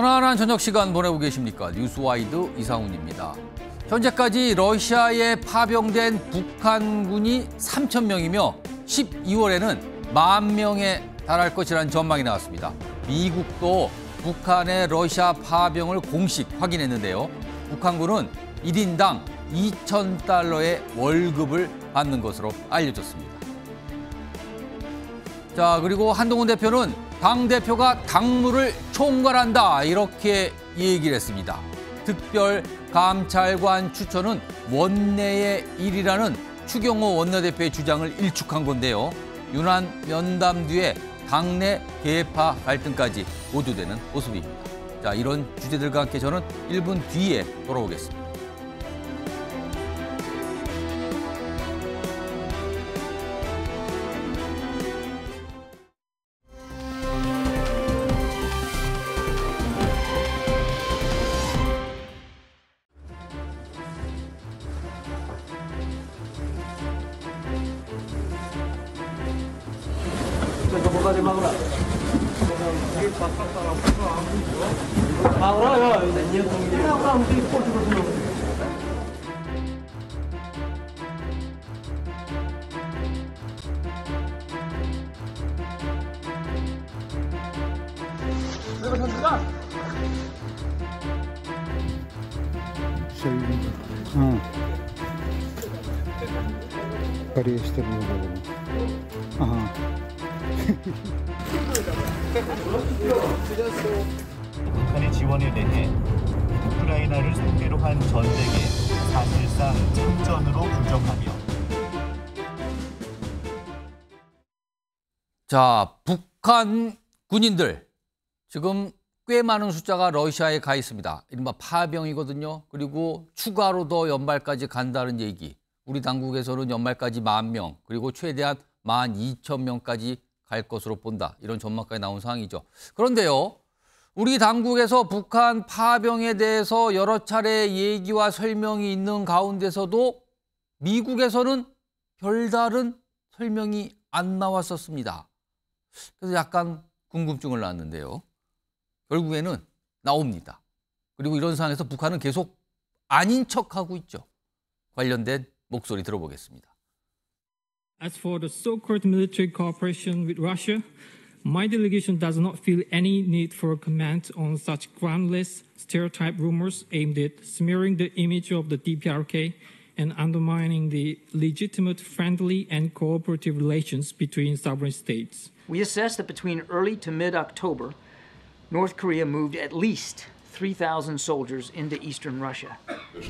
편안한 저녁 시간 보내고 계십니까? 뉴스와이드 이상훈입니다. 현재까지 러시아에 파병된 북한군이 3천 명이며 12월에는 만 명에 달할 것이라는 전망이 나왔습니다. 미국도 북한의 러시아 파병을 공식 확인했는데요. 북한군은 1인당 2천 달러의 월급을 받는 것으로 알려졌습니다. 자, 그리고 한동훈 대표는 당대표가 당무를 총괄한다 이렇게 얘기를 했습니다. 특별 감찰관 추천은 원내의 일이라는 추경호 원내대표의 주장을 일축한 건데요. 유난 면담 뒤에 당내 개파 갈등까지 고조되는 모습입니다. 자, 이런 주제들과 함께 저는 1분 뒤에 돌아오겠습니다. 자, 북한 군인들 지금 꽤 많은 숫자가 러시아에 가 있습니다. 이른바 파병이거든요. 그리고 추가로 더 연말까지 간다는 얘기. 우리 당국에서는 연말까지 만 명, 그리고 최대한 만 이천 명까지 갈 것으로 본다. 이런 전망까지 나온 상황이죠. 그런데요. 우리 당국에서 북한 파병에 대해서 여러 차례 얘기와 설명이 있는 가운데서도 미국에서는 별다른 설명이 안 나왔었습니다. 그래서 약간 궁금증을 낳았는데요. 결국에는 나옵니다. 그리고 이런 상황에서 북한은 계속 아닌 척하고 있죠. 관련된 목소리 들어보겠습니다. As for the so-called military cooperation with Russia, my delegation does not feel any need for comment on such groundless stereotype rumors aimed at smearing the image of the DPRK and undermining the legitimate friendly and cooperative relations between sovereign states. We assess that between early to mid October, North Korea moved at least 3,000 soldiers into eastern Russia.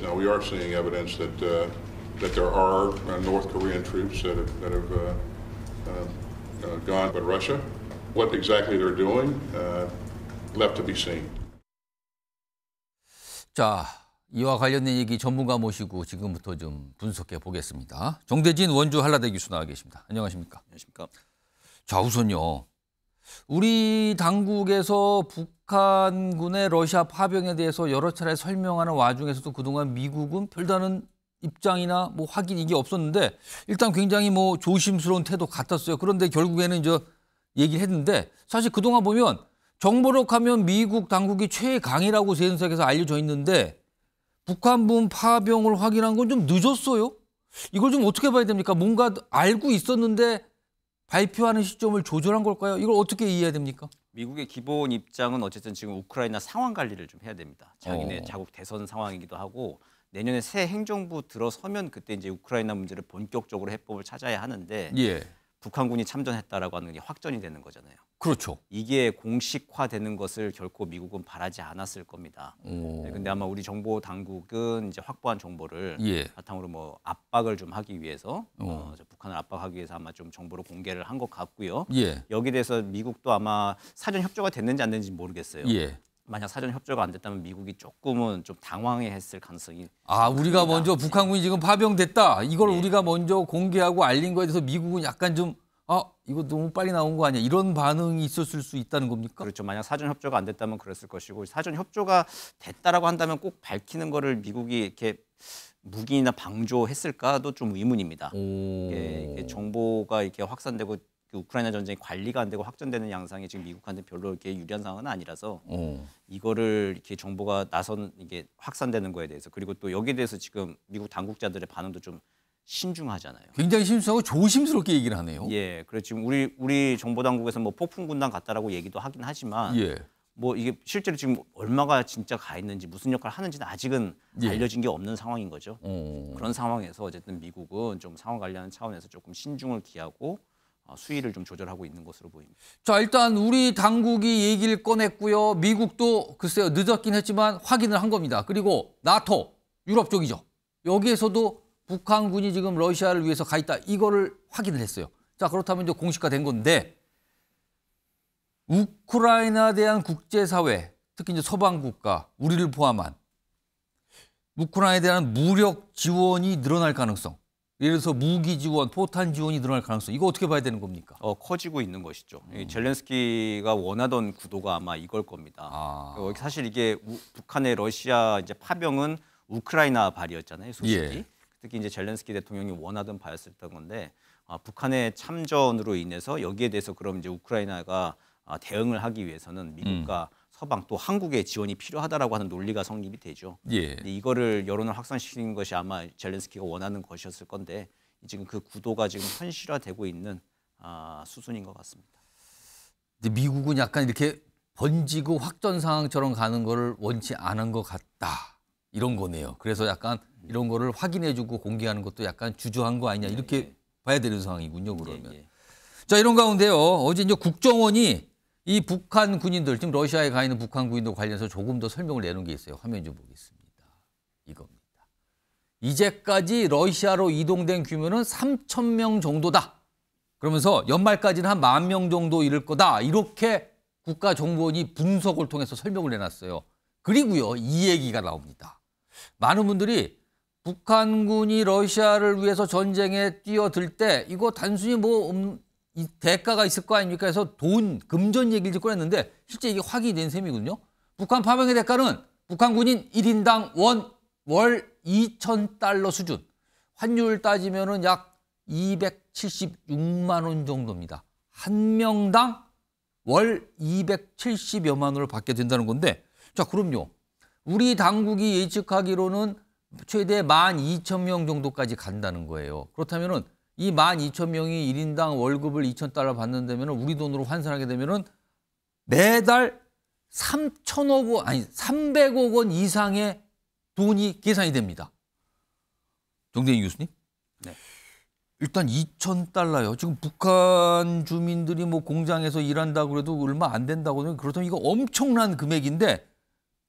Now, we are seeing evidence that, uh, that there are uh, North Korean troops that have, that have uh, uh, uh gone to Russia. What exactly they're doing, uh, left to be seen. 자, 이와 관련된 얘기 전문가 모시고 지금부터 좀 분석해 보겠습니다. 정대진 원주 한라대 교수 나와 계십니다. 안녕하십니까? 안녕하십니까? 자, 우선요. 우리 당국에서 북한군의 러시아 파병에 대해서 여러 차례 설명하는 와중에서도 그동안 미국은 별다른 입장이나 뭐 확인 이게 없었는데 일단 굉장히 뭐 조심스러운 태도 같았어요. 그런데 결국에는 이제 얘기를 했는데 사실 그동안 보면 정보력 하면 미국 당국이 최강이라고 전 세계에서 알려져 있는데 북한군 파병을 확인한 건 좀 늦었어요? 이걸 좀 어떻게 봐야 됩니까? 뭔가 알고 있었는데 발표하는 시점을 조절한 걸까요? 이걸 어떻게 이해해야 됩니까? 미국의 기본 입장은 어쨌든 지금 우크라이나 상황 관리를 좀 해야 됩니다. 자기네 어. 자국 대선 상황이기도 하고 내년에 새 행정부 들어서면 그때 이제 우크라이나 문제를 본격적으로 해법을 찾아야 하는데 예. 북한군이 참전했다라고 하는 게 확전이 되는 거잖아요. 그렇죠. 이게 공식화되는 것을 결코 미국은 바라지 않았을 겁니다. 오. 네, 근데 아마 우리 정보 당국은 이제 확보한 정보를 예. 바탕으로 뭐 압박을 좀 하기 위해서 어, 어 북한을 압박하기 위해서 아마 좀 정보를 공개를 한 것 같고요. 예. 여기 대해서 미국도 아마 사전 협조가 됐는지 안 됐는지 모르겠어요. 예. 만약 사전 협조가 안 됐다면 미국이 조금은 좀 당황해했을 가능성이 아 우리가 먼저 북한군이 지금 파병됐다 이걸 예. 우리가 먼저 공개하고 알린 거에 대해서 미국은 약간 좀아 이거 너무 빨리 나온 거 아니야 이런 반응이 있었을 수 있다는 겁니까? 그렇죠. 만약 사전 협조가 안 됐다면 그랬을 것이고 사전 협조가 됐다라고 한다면 꼭 밝히는 거를 미국이 이렇게 무기나 방조했을까도 좀 의문입니다. 예, 이게 정보가 이렇게 확산되고 그 우크라이나 전쟁이 관리가 안 되고 확전되는 양상이 지금 미국한테 별로 이렇게 유리한 상황은 아니라서 오. 어. 이거를 이렇게 정보가 나선 이게 확산되는 거에 대해서 그리고 또 여기에 대해서 지금 미국 당국자들의 반응도 좀 신중하잖아요. 굉장히 신중하고 조심스럽게 얘기를 하네요. 예, 그래서 지금 우리 우리 정보 당국에서 뭐 폭풍 군단 같다라고 얘기도 하긴 하지만 예. 뭐 이게 실제로 지금 얼마가 진짜 가 있는지 무슨 역할을 하는지는 아직은 예. 알려진 게 없는 상황인 거죠. 오. 어. 그런 상황에서 어쨌든 미국은 좀 상황 관련 차원에서 조금 신중을 기하고 어, 수위를 좀 조절하고 있는 것으로 보입니다. 자, 일단 우리 당국이 얘기를 꺼냈고요. 미국도 글쎄요 늦었긴 했지만 확인을 한 겁니다. 그리고 나토 유럽 쪽이죠. 여기에서도 북한군이 지금 러시아를 위해서 가 있다 이거를 확인을 했어요. 자 그렇다면 이제 공식화된 건데 우크라이나 대한 국제사회 특히 이제 서방 국가 우리를 포함한 우크라이나에 대한 무력 지원이 늘어날 가능성 예를 들어서 무기 지원, 포탄 지원이 늘어날 가능성 이거 어떻게 봐야 되는 겁니까? 어, 커지고 있는 것이죠. 음. 젤렌스키가 원하던 구도가 아마 이걸 겁니다. 아. 어, 사실 이게 우, 북한의 러시아 이제 파병은 우크라이나 발이었잖아요, 솔직히. 예. 특히 이제 젤렌스키 대통령이 원하던 바였었던 건데 아, 북한의 참전으로 인해서 여기에 대해서 그럼 이제 우크라이나가 아, 대응을 하기 위해서는 미국과 음. 서방 또 한국의 지원이 필요하다라고 하는 논리가 성립이 되죠. 예. 근데 이거를 여론을 확산시키는 것이 아마 젤렌스키가 원하는 것이었을 건데 지금 그 구도가 지금 현실화되고 있는 아, 수순인 것 같습니다. 근데 미국은 약간 이렇게 번지고 확전 상황처럼 가는 거 원치 않은 것 같다. 이런 거네요. 그래서 약간 음. 이런 거를 확인해주고 공개하는 것도 약간 주저한 거 아니냐 예, 이렇게 예. 봐야 되는 상황이군요. 그러면 예, 예. 자 이런 가운데요. 어제 이제 국정원이 이 북한 군인들 지금 러시아에 가 있는 북한 군인들 관련해서 조금 더 설명을 내놓은 게 있어요. 화면 좀 보겠습니다. 이겁니다. 이제까지 러시아로 이동된 규모는 3천 명 정도다. 그러면서 연말까지는 한 만 명 정도 이를 거다. 이렇게 국가정보원이 분석을 통해서 설명을 내놨어요. 그리고요, 이 얘기가 나옵니다. 많은 분들이 북한군이 러시아를 위해서 전쟁에 뛰어들 때 이거 단순히 뭐 음, 이 대가가 있을 거 아닙니까 해서 돈, 금전 얘기를 듣고 했는데 실제 이게 확인이 된 셈이군요. 북한 파병의 대가는 북한 군인 1인당 원, 월 2천 달러 수준. 환율 따지면 은약 276만 원 정도입니다. 한 명당 월 270여만 원을 받게 된다는 건데 자 그럼요. 우리 당국이 예측하기로는 최대 12,000명 정도까지 간다는 거예요. 그렇다면이 12,000명이 1인당 월급을 2,000달러 받는다면 우리 돈으로 환산하게 되면은 매달 3 0 0 0억 원, 아니 300억 원 이상의 돈이 계산이 됩니다. 정대인 교수님? 네. 일단 2,000달러요. 지금 북한 주민들이 뭐 공장에서 일한다고 그래도 얼마 안 된다고 그러면 그렇다면 이거 엄청난 금액인데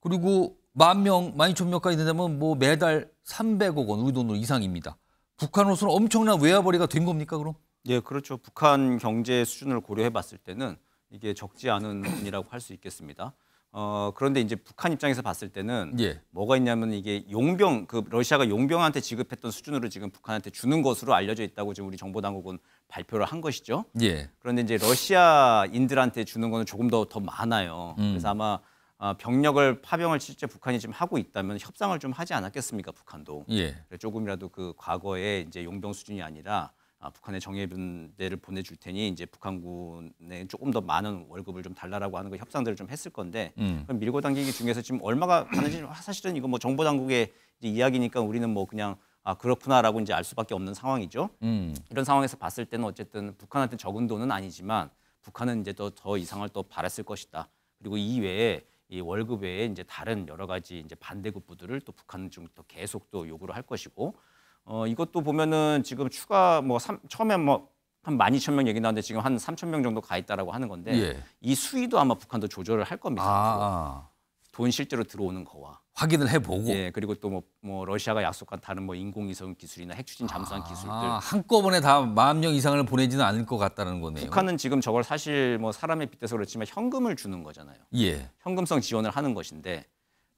그리고 만 명, 만 이천 명까지 된다면 뭐 매달 300억 원 우리 돈으로 이상입니다. 북한으로서는 엄청난 외화벌이가 된 겁니까 그럼? 예, 그렇죠. 북한 경제 수준을 고려해봤을 때는 이게 적지 않은 돈이라고 할 수 있겠습니다. 어, 그런데 이제 북한 입장에서 봤을 때는 예. 뭐가 있냐면 이게 용병 그 러시아가 용병한테 지급했던 수준으로 지금 북한한테 주는 것으로 알려져 있다고 지금 우리 정보 당국은 발표를 한 것이죠. 예. 그런데 이제 러시아인들한테 주는 거는 조금 더더 더 많아요. 음. 그래서 아마 아, 병력을 파병을 실제 북한이 지금 하고 있다면 협상을 좀 하지 않았겠습니까 북한도 예. 조금이라도 그 과거에 이제 용병 수준이 아니라 아, 북한의 정예분대를 보내줄 테니 이제 북한군에 조금 더 많은 월급을 좀 달라라고 하는 그 협상들을 좀 했을 건데 음. 그럼 밀고 당기기 중에서 지금 얼마가 가는지 사실은 이거 뭐 정보 당국의 이야기니까 우리는 뭐 그냥 아 그렇구나라고 이제 알 수밖에 없는 상황이죠. 음. 이런 상황에서 봤을 때는 어쨌든 북한한테 적은 돈은 아니지만 북한은 이제 더, 더 이상을 또 바랐을 것이다. 그리고 이외에 이 월급 외에 이제 다른 여러 가지 이제 반대급부들을 또 북한은 좀 더 계속 또 요구를 할 것이고 어 이것도 보면은 지금 추가 뭐 3, 처음에 뭐한 12,000명 얘기 나는데 지금 한 3,000명 정도 가 있다라고 하는 건데 예. 이 수위도 아마 북한도 조절을 할 겁니다. 아. 아. 돈 실제로 들어오는 거와 확인을 해보고. 예, 그리고 또뭐뭐 뭐 러시아가 약속한 다른 뭐 인공위성 기술이나 핵추진 잠수함 아, 기술들 한꺼번에 다 마음 명 이상을 보내지는 않을 것 같다는 거네요. 북한은 지금 저걸 사실 뭐사람의 빗대서 그렇지만 현금을 주는 거잖아요. 예. 현금성 지원을 하는 것인데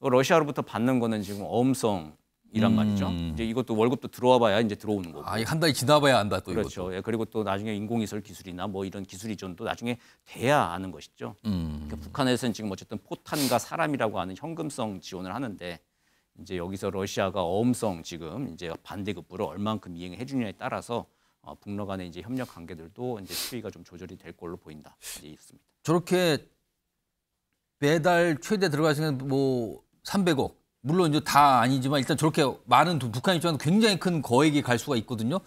러시아로부터 받는 거는 지금 엄성 이란 음. 말이죠. 이제 이것도 월급도 들어와봐야 이제 들어오는 거고. 아, 한 달이 지나봐야 안다 또 그렇죠. 이것도. 예, 그리고 또 나중에 인공이설 기술이나 뭐 이런 기술 이전도 나중에 돼야 아는 것이죠. 음. 그러니까 북한에서는 지금 어쨌든 포탄과 사람이라고 하는 현금성 지원을 하는데 이제 여기서 러시아가 어성 지금 이제 반대급부를 얼만큼 이행해 주냐에 따라서 어, 북러 간의 이제 협력 관계들도 이제 수위가 좀 조절이 될 걸로 보인다. 이제 있습니다. 저렇게 매달 최대 들어가시는 뭐 300억 물론 이제 다 아니지만 일단 저렇게 많은 돈, 북한 입장에서 굉장히 큰 거액이 갈 수가 있거든요.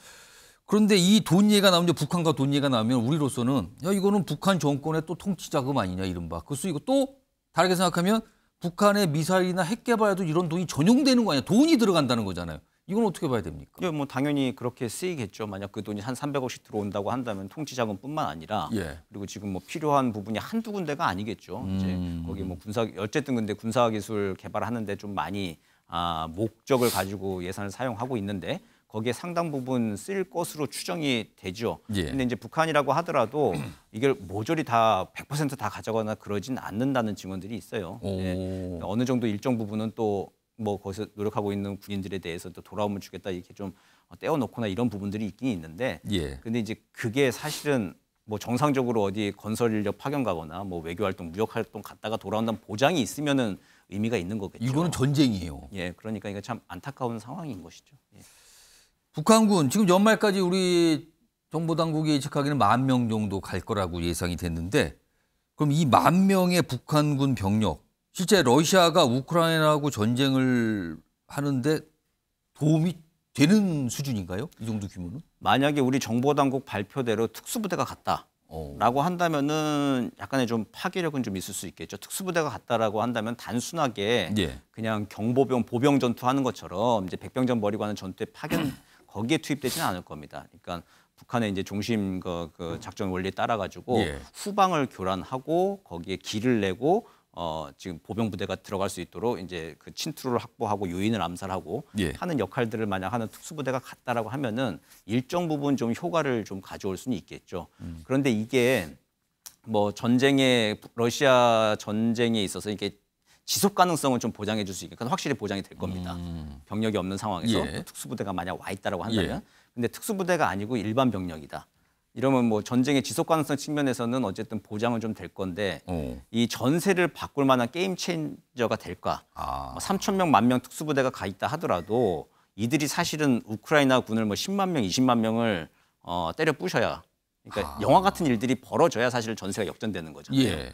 그런데 이 돈 얘기가 나오면 북한과 돈 얘기가 나오면 우리로서는 야 이거는 북한 정권의 또 통치 자금 아니냐 이른바 그래서이거또 다르게 생각하면 북한의 미사일이나 핵 개발에도 이런 돈이 전용되는 거 아니야 돈이 들어간다는 거잖아요. 이건 어떻게 봐야 됩니까? 예, 뭐 당연히 그렇게 쓰이겠죠. 만약 그 돈이 한 300억씩 들어온다고 한다면 통치자금뿐만 아니라 예. 그리고 지금 뭐 필요한 부분이 한두 군데가 아니겠죠. 음. 이제 거기 뭐 군사 어쨌든 근데 군사 기술 개발하는데 좀 많이 아, 목적을 가지고 예산을 사용하고 있는데 거기에 상당 부분 쓸 것으로 추정이 되죠. 예. 근데 이제 북한이라고 하더라도 이걸 모조리 다 100%다 가져가거나 그러진 않는다는 증언들이 있어요. 네. 어느 정도 일정 부분은 또뭐 거기서 노력하고 있는 군인들에 대해서또 돌아오면 주겠다 이렇게 좀 떼어놓거나 이런 부분들이 있긴 있는데 예. 근데 이제 그게 사실은 뭐 정상적으로 어디 건설 인력 파견 가거나 뭐 외교 활동, 무역 활동 갔다가 돌아온다는 보장이 있으면은 의미가 있는 거겠죠. 이거는 전쟁이에요. 예, 그러니까 이거 참 안타까운 상황인 것이죠. 예. 북한군 지금 연말까지 우리 정보 당국이 예측하기는 만 명 정도 갈 거라고 예상이 됐는데 그럼 이 만 명의 북한군 병력 실제 러시아가 우크라이나하고 전쟁을 하는데 도움이 되는 수준인가요? 이 정도 규모는? 만약에 우리 정보당국 발표대로 특수부대가 갔다. 라고 어. 한다면은 약간의 좀 파괴력은 좀 있을 수 있겠죠. 특수부대가 갔다라고 한다면 단순하게 예. 그냥 경보병 보병 전투하는 것처럼 이제 백병전 버리고 하는 전투에 파견 거기에 투입되지는 않을 겁니다. 그러니까 북한의 이제 중심 그, 그 작전 원리에 따라 가지고 예. 후방을 교란하고 거기에 길을 내고 어, 지금 보병 부대가 들어갈 수 있도록 이제 그 친투를 확보하고 유인을 암살하고 예. 하는 역할들을 만약 하는 특수부대가 같다라고 하면은 일정 부분 좀 효과를 좀 가져올 수는 있겠죠. 음. 그런데 이게 뭐 전쟁에 러시아 전쟁에 있어서 이게 지속 가능성은 좀 보장해 줄 수 있게끔 확실히 보장이 될 겁니다. 음. 병력이 없는 상황에서 예. 특수부대가 만약 와 있다라고 한다면. 예. 근데 특수부대가 아니고 일반 병력이다. 이러면 뭐 전쟁의 지속 가능성 측면에서는 어쨌든 보장은 좀 될 건데 오. 어. 이 전세를 바꿀 만한 게임 체인저가 될까? 아. 3천 뭐 명, 만 명 특수부대가 가 있다 하더라도 이들이 사실은 우크라이나 군을 뭐 10만 명, 20만 명을 어, 때려 부셔야 그러니까 아. 영화 같은 일들이 벌어져야 사실 전세가 역전되는 거죠 예.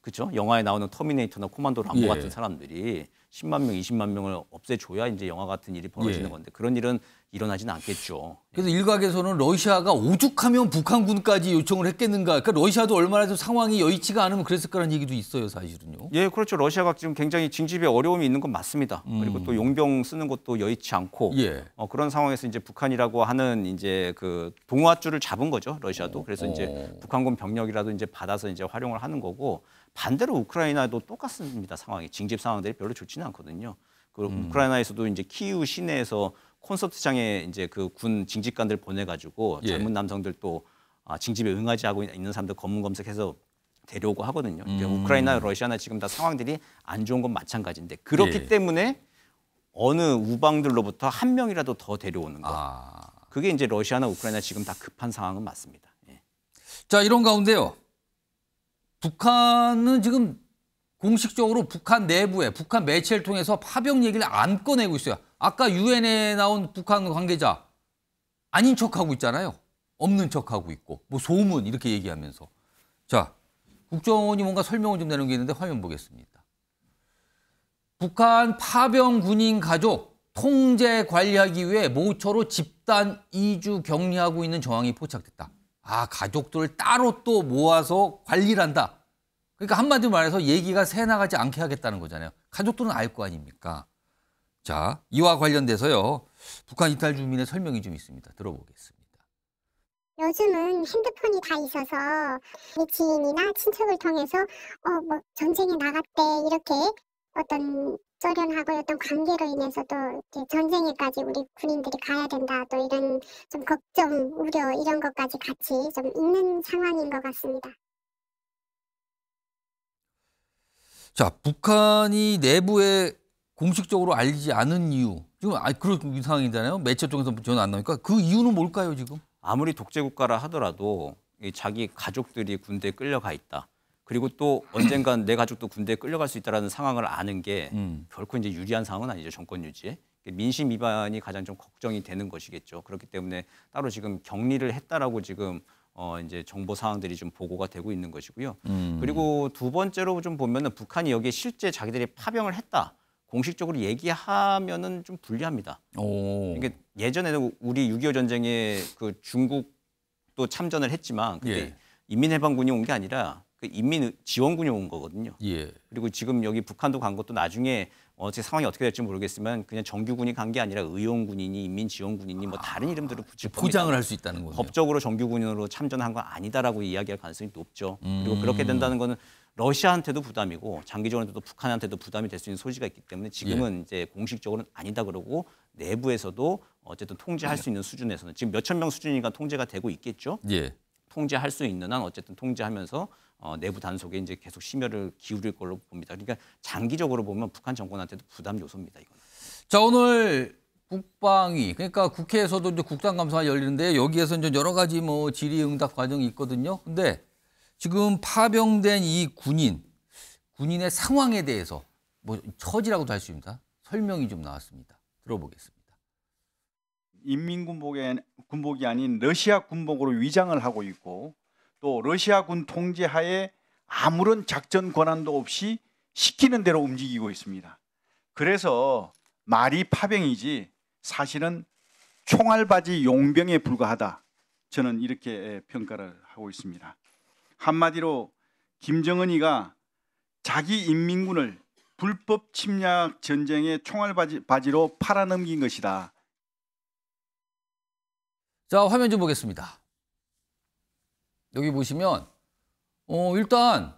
그렇죠? 영화에 나오는 터미네이터나 코만도 람보 예. 같은 사람들이 10만 명, 20만 명을 없애줘야 이제 영화 같은 일이 벌어지는 예. 건데 그런 일은 일어나지는 않겠죠. 예. 그래서 일각에서는 러시아가 오죽하면 북한군까지 요청을 했겠는가. 그러니까 러시아도 얼마나 좀 상황이 여의치가 않으면 그랬을 거라는 얘기도 있어요, 사실은요. 예, 그렇죠. 러시아가 지금 굉장히 징집에 어려움이 있는 건 맞습니다. 음. 그리고 또 용병 쓰는 것도 여의치 않고 예. 어, 그런 상황에서 이제 북한이라고 하는 이제 그동화줄을 잡은 거죠, 러시아도. 어. 그래서 어. 이제 북한군 병력이라도 이제 받아서 이제 활용을 하는 거고 반대로 우크라이나도 똑같습니다. 상황이 징집 상황들이 별로 좋지는 않거든요. 그리 음. 우크라이나에서도 이제 키우 시내에서 콘서트장에 이제 그 군 징집관들 보내가지고 예. 젊은 남성들 또 아, 징집에 응하지 하고 있는 사람들 검문 검색해서 데려오고 하거든요. 음. 그러니까 우크라이나, 러시아나 지금 다 상황들이 안 좋은 건 마찬가지인데 그렇기 예. 때문에 어느 우방들로부터 한 명이라도 더 데려오는 거. 아. 그게 이제 러시아나 우크라이나 지금 다 급한 상황은 맞습니다. 예. 자 이런 가운데요. 북한은 지금 공식적으로 북한 내부에 북한 매체를 통해서 파병 얘기를 안 꺼내고 있어요. 아까 유엔에 나온 북한 관계자 아닌 척하고 있잖아요. 없는 척하고 있고 뭐 소문 이렇게 얘기하면서 자 국정원이 뭔가 설명을 좀 내는 게 있는데 화면 보겠습니다. 북한 파병 군인 가족 통제 관리하기 위해 모처로 집단 이주 격리하고 있는 정황이 포착됐다. 아 가족들을 따로 또 모아서 관리를 한다. 그러니까 한마디로 말해서 얘기가 새 나가지 않게 하겠다는 거잖아요. 가족들은 알 거 아닙니까? 자, 이와 관련돼서요. 북한 이탈 주민의 설명이 좀 있습니다. 들어보겠습니다. 요즘은 핸드폰이 다 있어서 지인이나 친척을 통해서 어 뭐 전쟁에 나갔대 이렇게 어떤 소련하고 어떤 관계로 인해서도 전쟁에까지 우리 군인들이 가야 된다 또 이런 좀 걱정 우려 이런 것까지 같이 좀 있는 상황인 것 같습니다. 자, 북한이 내부에 공식적으로 알리지 않은 이유. 지금 아 그런 상황이잖아요. 매체 쪽에서 전화 안 나오니까 그 이유는 뭘까요, 지금? 아무리 독재 국가라 하더라도 자기 가족들이 군대에 끌려가 있다. 그리고 또 언젠간 내 가족도 군대에 끌려갈 수 있다라는 상황을 아는 게 음. 결코 이제 유리한 상황은 아니죠 정권 유지에 민심 위반이 가장 좀 걱정이 되는 것이겠죠 그렇기 때문에 따로 지금 격리를 했다라고 지금 어 이제 정보 사항들이 좀 보고가 되고 있는 것이고요. 음. 그리고 두 번째로 좀 보면은 북한이 여기에 실제 자기들이 파병을 했다. 공식적으로 얘기하면은 좀 불리합니다. 오. 이게 예전에는 우리 6.25 전쟁에 그 중국도 참전을 했지만 그게 예. 인민해방군이 온 게 아니라 그 인민 지원군이 온 거거든요. 예. 그리고 지금 여기 북한도 간 것도 나중에 어떻게 상황이 어떻게 될지 모르겠으면 그냥 정규군이 간 게 아니라 의용군인이 인민지원군인이 뭐 다른 아, 이름들을 붙일 아, 보장을 할 수 있다는 거죠. 법적으로 정규군인으로 참전한 건 아니다라고 이야기할 가능성이 높죠. 음. 그리고 그렇게 된다는 거는 러시아한테도 부담이고 장기적으로도 북한한테도 부담이 될 수 있는 소지가 있기 때문에 지금은 예. 이제 공식적으로는 아니다 그러고 내부에서도 어쨌든 통제할 예. 수 있는 수준에서는 지금 몇천 명 수준이니까 통제가 되고 있겠죠. 예. 통제할 수 있는 한 어쨌든 통제하면서 어, 내부 단속에 이제 계속 심혈을 기울일 걸로 봅니다. 그러니까 장기적으로 보면 북한 정권한테도 부담 요소입니다. 이건. 자 오늘 국방위 그러니까 국회에서도 이제 국당 감사가 열리는데 여기에서 이제 여러 가지 뭐 질의응답 과정이 있거든요. 근데 지금 파병된 이 군인 군인의 상황에 대해서 뭐 처지라고도 할 수 있습니다. 설명이 좀 나왔습니다. 들어보겠습니다. 인민군복에 군복이 아닌 러시아 군복으로 위장을 하고 있고 또 러시아군 통제하에 아무런 작전 권한도 없이 시키는 대로 움직이고 있습니다. 그래서 말이 파병이지 사실은 총알바지 용병에 불과하다. 저는 이렇게 평가를 하고 있습니다. 한마디로 김정은이가 자기 인민군을 불법 침략 전쟁의 총알바지로 팔아넘긴 것이다. 자, 화면 좀 보겠습니다. 여기 보시면, 어, 일단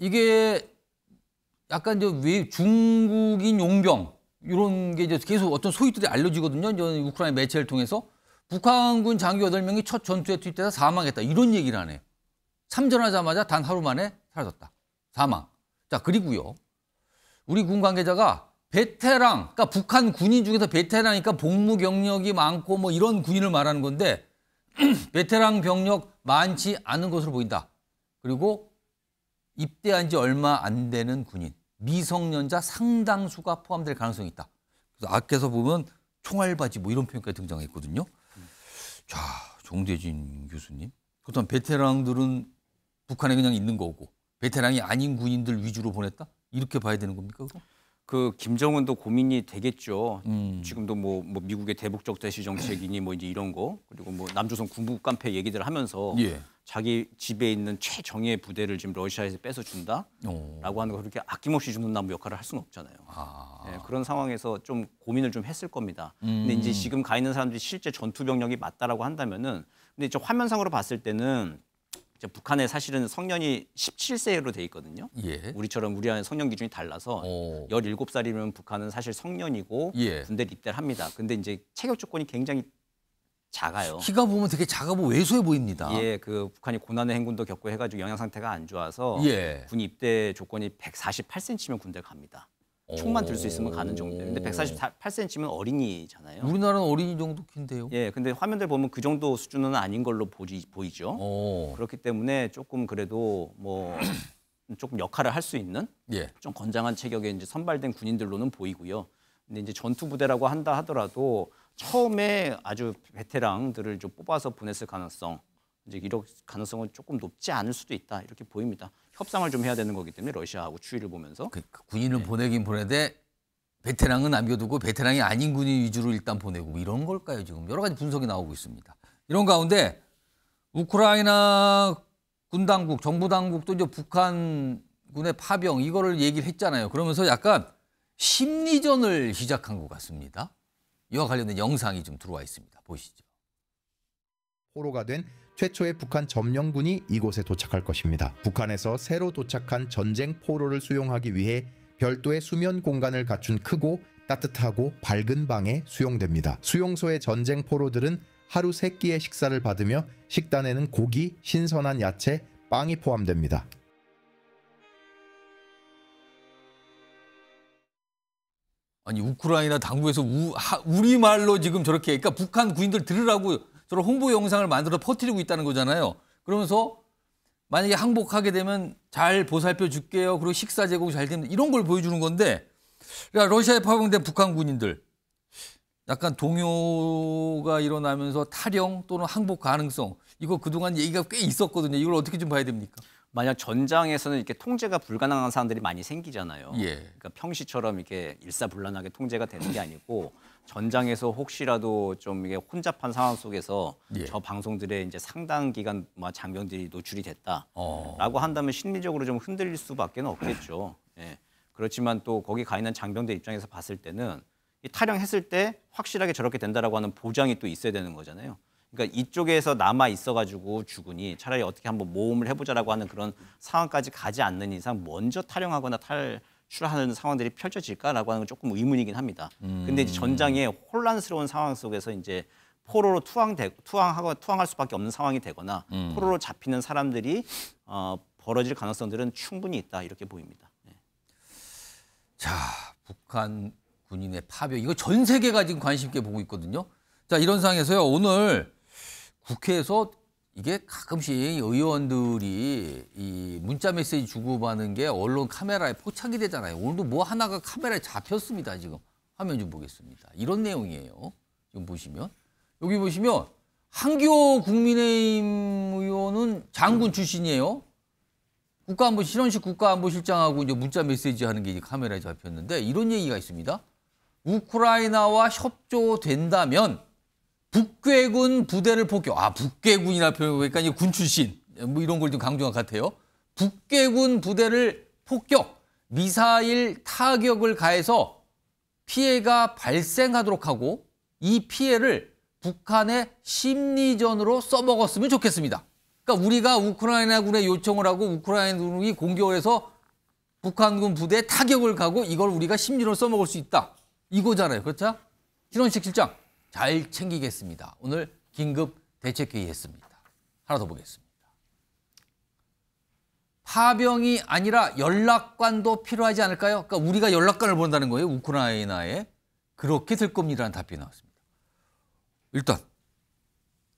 이게 약간 저왜 중국인 용병 이런 게 이제 계속 어떤 소위들이 알려지거든요. 저는 우크라이나 매체를 통해서 북한군 장교 8 명이첫 전투에 투입돼서 사망했다. 이런 얘기를 하네요. 참전하자마자 단 하루 만에 사라졌다. 사망. 자, 그리고요. 우리 군 관계자가 베테랑, 그러니까 북한 군인 중에서 베테랑이니까 복무 경력이 많고 뭐 이런 군인을 말하는 건데 베테랑 병력 많지 않은 것으로 보인다. 그리고 입대한 지 얼마 안 되는 군인, 미성년자 상당수가 포함될 가능성이 있다. 그래서 앞에서 보면 총알바지 뭐 이런 표현까지 등장했거든요. 자, 정대진 교수님. 그렇다면 베테랑들은 북한에 그냥 있는 거고 베테랑이 아닌 군인들 위주로 보냈다? 이렇게 봐야 되는 겁니까? 그럼? 그 김정은도 고민이 되겠죠. 음. 지금도 뭐, 뭐 미국의 대북적 대시 정책이니 뭐 이제 이런 거 그리고 뭐 남조선 군부 깡패 얘기들 하면서 예. 자기 집에 있는 최정예 부대를 지금 러시아에서 뺏어 준다라고 하는 거 그렇게 아낌없이 주는 다무 역할을 할 수는 없잖아요. 아. 네, 그런 상황에서 좀 고민을 좀 했을 겁니다. 음. 근데 이제 음. 지금 가 있는 사람들이 실제 전투 병력이 맞다라고 한다면은 근데 저 화면상으로 봤을 때는 북한에 사실은 성년이 17세로 돼 있거든요. 예. 우리처럼 우리와는 성년 기준이 달라서 오. 어. 17살이면 북한은 사실 성년이고 예. 군대를 입대를 합니다. 근데 이제 체격 조건이 굉장히 작아요. 키가 보면 되게 작아 보고 왜소해 보입니다. 예, 그 북한이 고난의 행군도 겪고 해가지고 영양 상태가 안 좋아서 예. 군 입대 조건이 148cm면 군대 갑니다. 총만 들 수 있으면 가는 정도. 근데 148cm면 어린이잖아요. 우리나라는 어린이 정도 큰데요. 예, 근데 화면들 보면 그 정도 수준은 아닌 걸로 보지, 보이죠. 오. 그렇기 때문에 조금 그래도 뭐 조금 역할을 할 수 있는 예. 좀 건장한 체격의 이제 선발된 군인들로는 보이고요. 근데 이제 전투 부대라고 한다 하더라도 처음에 아주 베테랑들을 좀 뽑아서 보냈을 가능성 이제 이런 가능성은 조금 높지 않을 수도 있다 이렇게 보입니다. 협상을 좀 해야 되는 거기 때문에 러시아하고 추이를 보면서 그, 그 군인을 네. 보내긴 보내되 베테랑은 남겨두고 베테랑이 아닌 군인 위주로 일단 보내고 뭐 이런 걸까요 지금 여러 가지 분석이 나오고 있습니다. 이런 가운데 우크라이나 군 당국, 정부 당국도 이제 북한 군의 파병 이거를 얘기를 했잖아요. 그러면서 약간 심리전을 시작한 것 같습니다. 이와 관련된 영상이 좀 들어와 있습니다. 보시죠. 포로가 된 최초의 북한 점령군이 이곳에 도착할 것입니다. 북한에서 새로 도착한 전쟁 포로를 수용하기 위해 별도의 수면 공간을 갖춘 크고 따뜻하고 밝은 방에 수용됩니다. 수용소의 전쟁 포로들은 하루 3끼의 식사를 받으며 식단에는 고기, 신선한 야채, 빵이 포함됩니다. 아니 우크라이나 당국에서 우, 하, 우리말로 지금 저렇게 그러니까 북한 군인들 들으라고 저런 홍보 영상을 만들어 퍼뜨리고 있다는 거잖아요. 그러면서 만약에 항복하게 되면 잘 보살펴 줄게요. 그리고 식사 제공 잘 되면 이런 걸 보여주는 건데 그러니까 러시아에 파병된 북한 군인들 약간 동요가 일어나면서 탈영 또는 항복 가능성 이거 그동안 얘기가 꽤 있었거든요. 이걸 어떻게 좀 봐야 됩니까? 만약 전장에서는 이렇게 통제가 불가능한 사람들이 많이 생기잖아요. 예. 그러니까 평시처럼 이렇게 일사불란하게 통제가 되는 게 아니고 전장에서 혹시라도 좀 이게 혼잡한 상황 속에서 예. 저 방송들의 이제 상당 기간 뭐 장병들이 노출이 됐다라고 어. 한다면 심리적으로 좀 흔들릴 수밖에 없겠죠. 예. 그렇지만 또 거기 가 있는 장병들 입장에서 봤을 때는 이탈영했을때 확실하게 저렇게 된다라고 하는 보장이 또 있어야 되는 거잖아요. 그러니까 이쪽에서 남아 있어가지고 죽으니 차라리 어떻게 한번 모험을 해보자라고 하는 그런 상황까지 가지 않는 이상 먼저 탈영하거나탈 출하는 상황들이 펼쳐질까라고 하는 건 조금 의문이긴 합니다. 음. 근데 이제 전장에 혼란스러운 상황 속에서 이제 포로로 투항되, 투항하고 투항할 수밖에 없는 상황이 되거나 음. 포로로 잡히는 사람들이 어, 벌어질 가능성들은 충분히 있다 이렇게 보입니다. 네. 자, 북한 군인의 파병 이거 전 세계가 지금 관심 있게 보고 있거든요. 자, 이런 상황에서요 오늘 국회에서 이게 가끔씩 의원들이 이 문자 메시지 주고받는 게 언론 카메라에 포착이 되잖아요. 오늘도 뭐 하나가 카메라에 잡혔습니다. 지금 화면 좀 보겠습니다. 이런 내용이에요. 지금 보시면 여기 보시면 한교 국민의힘 의원은 장군 출신이에요. 국가안보 실현식 국가안보실장하고 이제 문자 메시지 하는 게 카메라에 잡혔는데 이런 얘기가 있습니다. 우크라이나와 협조된다면 북괴군 부대를 폭격. 아, 북괴군이라 표현하니까 그러니까 군 출신. 뭐 이런 걸 좀 강조한 것 같아요. 북괴군 부대를 폭격. 미사일 타격을 가해서 피해가 발생하도록 하고 이 피해를 북한의 심리전으로 써먹었으면 좋겠습니다. 그러니까 우리가 우크라이나군의 요청을 하고 우크라이나군이 공격을 해서 북한군 부대에 타격을 가고 이걸 우리가 심리로 써먹을 수 있다. 이거잖아요. 그렇죠? 신원식 실장. 잘 챙기겠습니다. 오늘 긴급 대책회의했습니다. 하나 더 보겠습니다. 파병이 아니라 연락관도 필요하지 않을까요? 그러니까 우리가 연락관을 본다는 거예요. 우크라이나에 그렇게 될 겁니다라는 답변이 나왔습니다. 일단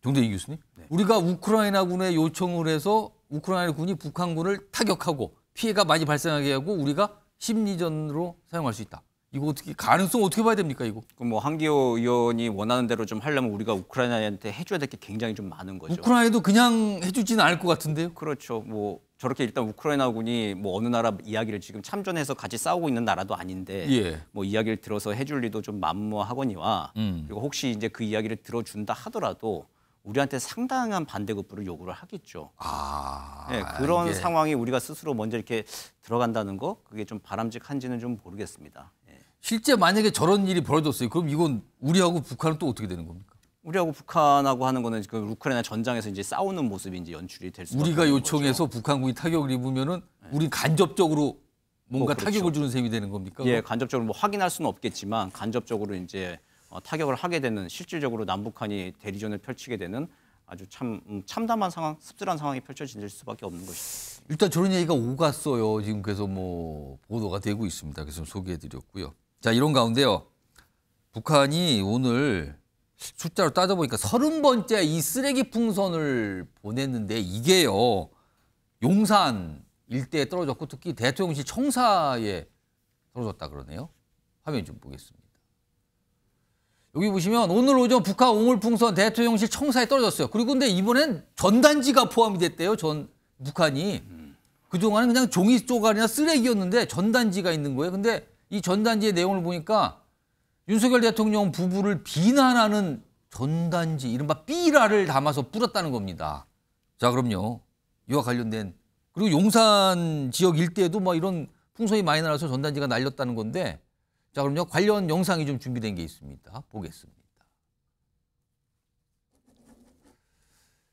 정대희 교수님, 네. 우리가 우크라이나군의 요청을 해서 우크라이나군이 북한군을 타격하고 피해가 많이 발생하게 하고 우리가 심리전으로 사용할 수 있다. 이거 어떻게 가능성 어떻게 봐야 됩니까 이거? 그럼 뭐 한기호 의원이 원하는 대로 좀 하려면 우리가 우크라이나한테 해줘야 될 게 굉장히 좀 많은 거죠. 우크라이나도 그냥 해주지는 않을 것 같은데요? 그렇죠. 뭐 저렇게 일단 우크라이나군이 뭐 어느 나라 이야기를 지금 참전해서 같이 싸우고 있는 나라도 아닌데 예. 뭐 이야기를 들어서 해줄 리도 좀 만무하거니와 음. 그리고 혹시 이제 그 이야기를 들어준다 하더라도 우리한테 상당한 반대급부를 요구를 하겠죠. 아, 네, 그런 이 상황이 우리가 스스로 먼저 이렇게 들어간다는 거 그게 좀 바람직한지는 좀 모르겠습니다. 실제 만약에 저런 일이 벌어졌어요. 그럼 이건 우리하고 북한은 또 어떻게 되는 겁니까? 우리하고 북한하고 하는 거는 지금 그 우크라이나 전장에서 이제 싸우는 모습이 이제 연출이 될수밖 우리가 요청해서 거죠. 북한군이 타격을 입으면은 네. 우리 간접적으로 뭔가 뭐 그렇죠. 타격을 주는 셈이 되는 겁니까? 예, 간접적으로 뭐 확인할 수는 없겠지만 간접적으로 이제 어, 타격을 하게 되는 실질적으로 남북한이 대리전을 펼치게 되는 아주 참 음, 참담한 상황, 씁쓸한 상황이 펼쳐질 수밖에 없는 것이죠. 일단 저런 얘기가 오갔어요. 지금 그래서 뭐 보도가 되고 있습니다. 그래서 소개해드렸고요. 자, 이런 가운데요. 북한이 오늘 숫자로 따져보니까 서른 번째 이 쓰레기 풍선을 보냈는데 이게요. 용산 일대에 떨어졌고 특히 대통령실 청사에 떨어졌다 그러네요. 화면 좀 보겠습니다. 여기 보시면 오늘 오전 북한 오물풍선 대통령실 청사에 떨어졌어요. 그리고 근데 이번엔 전단지가 포함이 됐대요. 전 북한이. 그동안은 그냥 종이 쪼가리나 쓰레기였는데 전단지가 있는 거예요. 근데 이 전단지의 내용을 보니까 윤석열 대통령 부부를 비난하는 전단지 이른바 삐라를 담아서 뿌렸다는 겁니다. 자 그럼요. 이와 관련된 그리고 용산 지역 일대에도 뭐 이런 풍선이 많이 날아서 전단지가 날렸다는 건데 자 그럼요. 관련 영상이 좀 준비된 게 있습니다. 보겠습니다.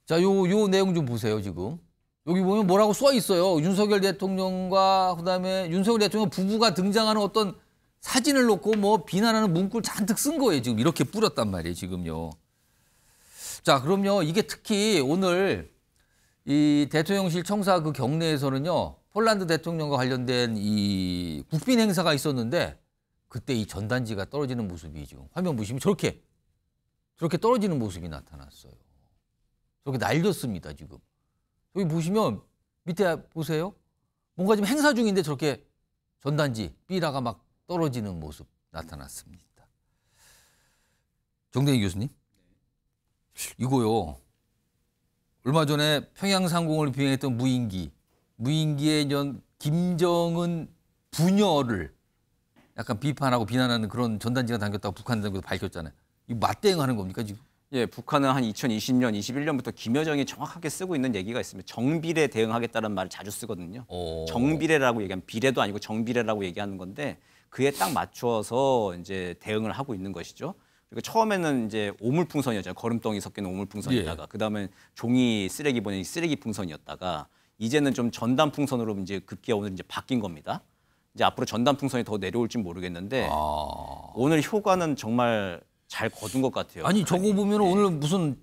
자, 요, 요 내용 좀 보세요, 지금. 여기 보면 뭐라고 써 있어요. 윤석열 대통령과 그다음에 윤석열 대통령 부부가 등장하는 어떤 사진을 놓고 뭐 비난하는 문구를 잔뜩 쓴 거예요. 지금 이렇게 뿌렸단 말이에요. 지금요. 자, 그럼요. 이게 특히 오늘 이 대통령실 청사 그 경내에서는요. 폴란드 대통령과 관련된 이 국빈 행사가 있었는데 그때 이 전단지가 떨어지는 모습이 지금 화면 보시면 저렇게 저렇게 떨어지는 모습이 나타났어요. 저렇게 날렸습니다, 지금. 여기 보시면 밑에 보세요. 뭔가 지금 행사 중인데 저렇게 전단지 삐라가 막 떨어지는 모습 나타났습니다. 정대희 교수님, 네. 이거요. 얼마 전에 평양 상공을 비행했던 무인기, 무인기의 김정은 부녀를 약간 비판하고 비난하는 그런 전단지가 담겼다고 북한 당국에서 밝혔잖아요. 이 맞대응하는 겁니까 지금? 예, 북한은 한 2020년, 21년부터 김여정이 정확하게 쓰고 있는 얘기가 있습니다. 정비례 대응하겠다는 말을 자주 쓰거든요. 오. 정비례라고 얘기하면 비례도 아니고 정비례라고 얘기하는 건데 그에 딱 맞춰서 이제 대응을 하고 있는 것이죠. 그리고 처음에는 이제 오물풍선이었잖아요. 거름덩이 섞인 오물풍선이다가 예. 그다음에 종이 쓰레기 보낸 쓰레기 풍선이었다가 이제는 좀 전단 풍선으로 이제 급기야 오늘 이제 바뀐 겁니다. 이제 앞으로 전단 풍선이 더 내려올지 모르겠는데 아... 오늘 효과는 정말 잘 거둔 것 같아요. 아니 저거 네. 보면 네. 오늘 무슨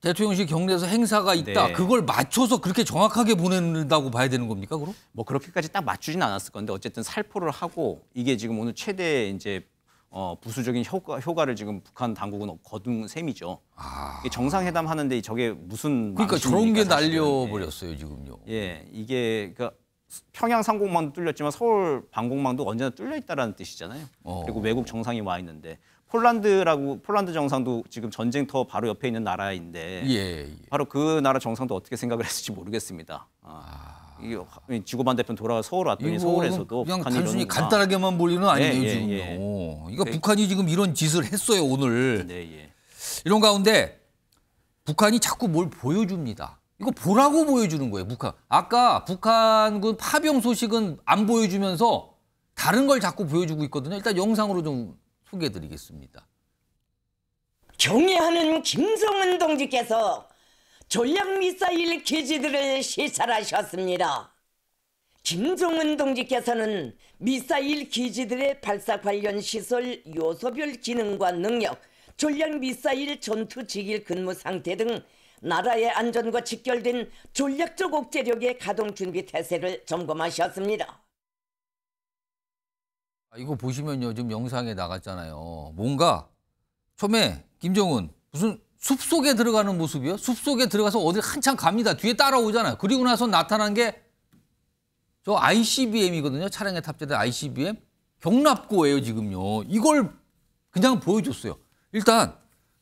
대통령실 경례에서 행사가 있다. 네. 그걸 맞춰서 그렇게 정확하게 보낸다고 봐야 되는 겁니까, 그럼? 뭐 그렇게까지 딱 맞추진 않았을 건데 어쨌든 살포를 하고 이게 지금 오늘 최대 이제 어, 부수적인 효과, 효과를 지금 북한 당국은 거둔 셈이죠. 아... 정상회담 하는데 저게 무슨 그러니까 저런 게 날려버렸어요 지금요. 예, 예. 이게 그니까 평양 상공망도 뚫렸지만 서울 방공망도 언제나 뚫려 있다라는 뜻이잖아요. 어... 그리고 외국 정상이 와 있는데 폴란드라고 폴란드 정상도 지금 전쟁터 바로 옆에 있는 나라인데 예, 예. 바로 그 나라 정상도 어떻게 생각을 했을지 모르겠습니다. 아. 이 주고반대편 돌아가 서울 왔더니 서울에서도 그냥 단순히 간단하게만 볼리는 아니네요 예, 예 지금요. 이거 예. 네. 그러니까 그 북한이 지금 이런 짓을 했어요 오늘. 네, 예. 이런 가운데 북한이 자꾸 뭘 보여줍니다. 이거 보라고 보여주는 거예요 북한. 아까 북한군 파병 소식은 안 보여주면서 다른 걸 자꾸 보여주고 있거든요. 일단 영상으로 좀 소개해드리겠습니다. 경애하는 김성은 동지께서 전략미사일 기지들을 시찰하셨습니다. 김성은 동지께서는 미사일 기지들의 발사 관련 시설 요소별 기능과 능력, 전략미사일 전투 직일 근무 상태 등 나라의 안전과 직결된 전략적 억제력의 가동 준비 태세를 점검하셨습니다. 아, 이거 보시면요. 지금 영상에 나갔잖아요. 뭔가 처음에 김정은 무슨 숲속에 들어가는 모습이요. 숲속에 들어가서 어디 한참 갑니다. 뒤에 따라오잖아요. 그리고 나서 나타난 게 저 ICBM이거든요. 차량에 탑재된 ICBM. 경납고예요, 지금요. 이걸 그냥 보여줬어요. 일단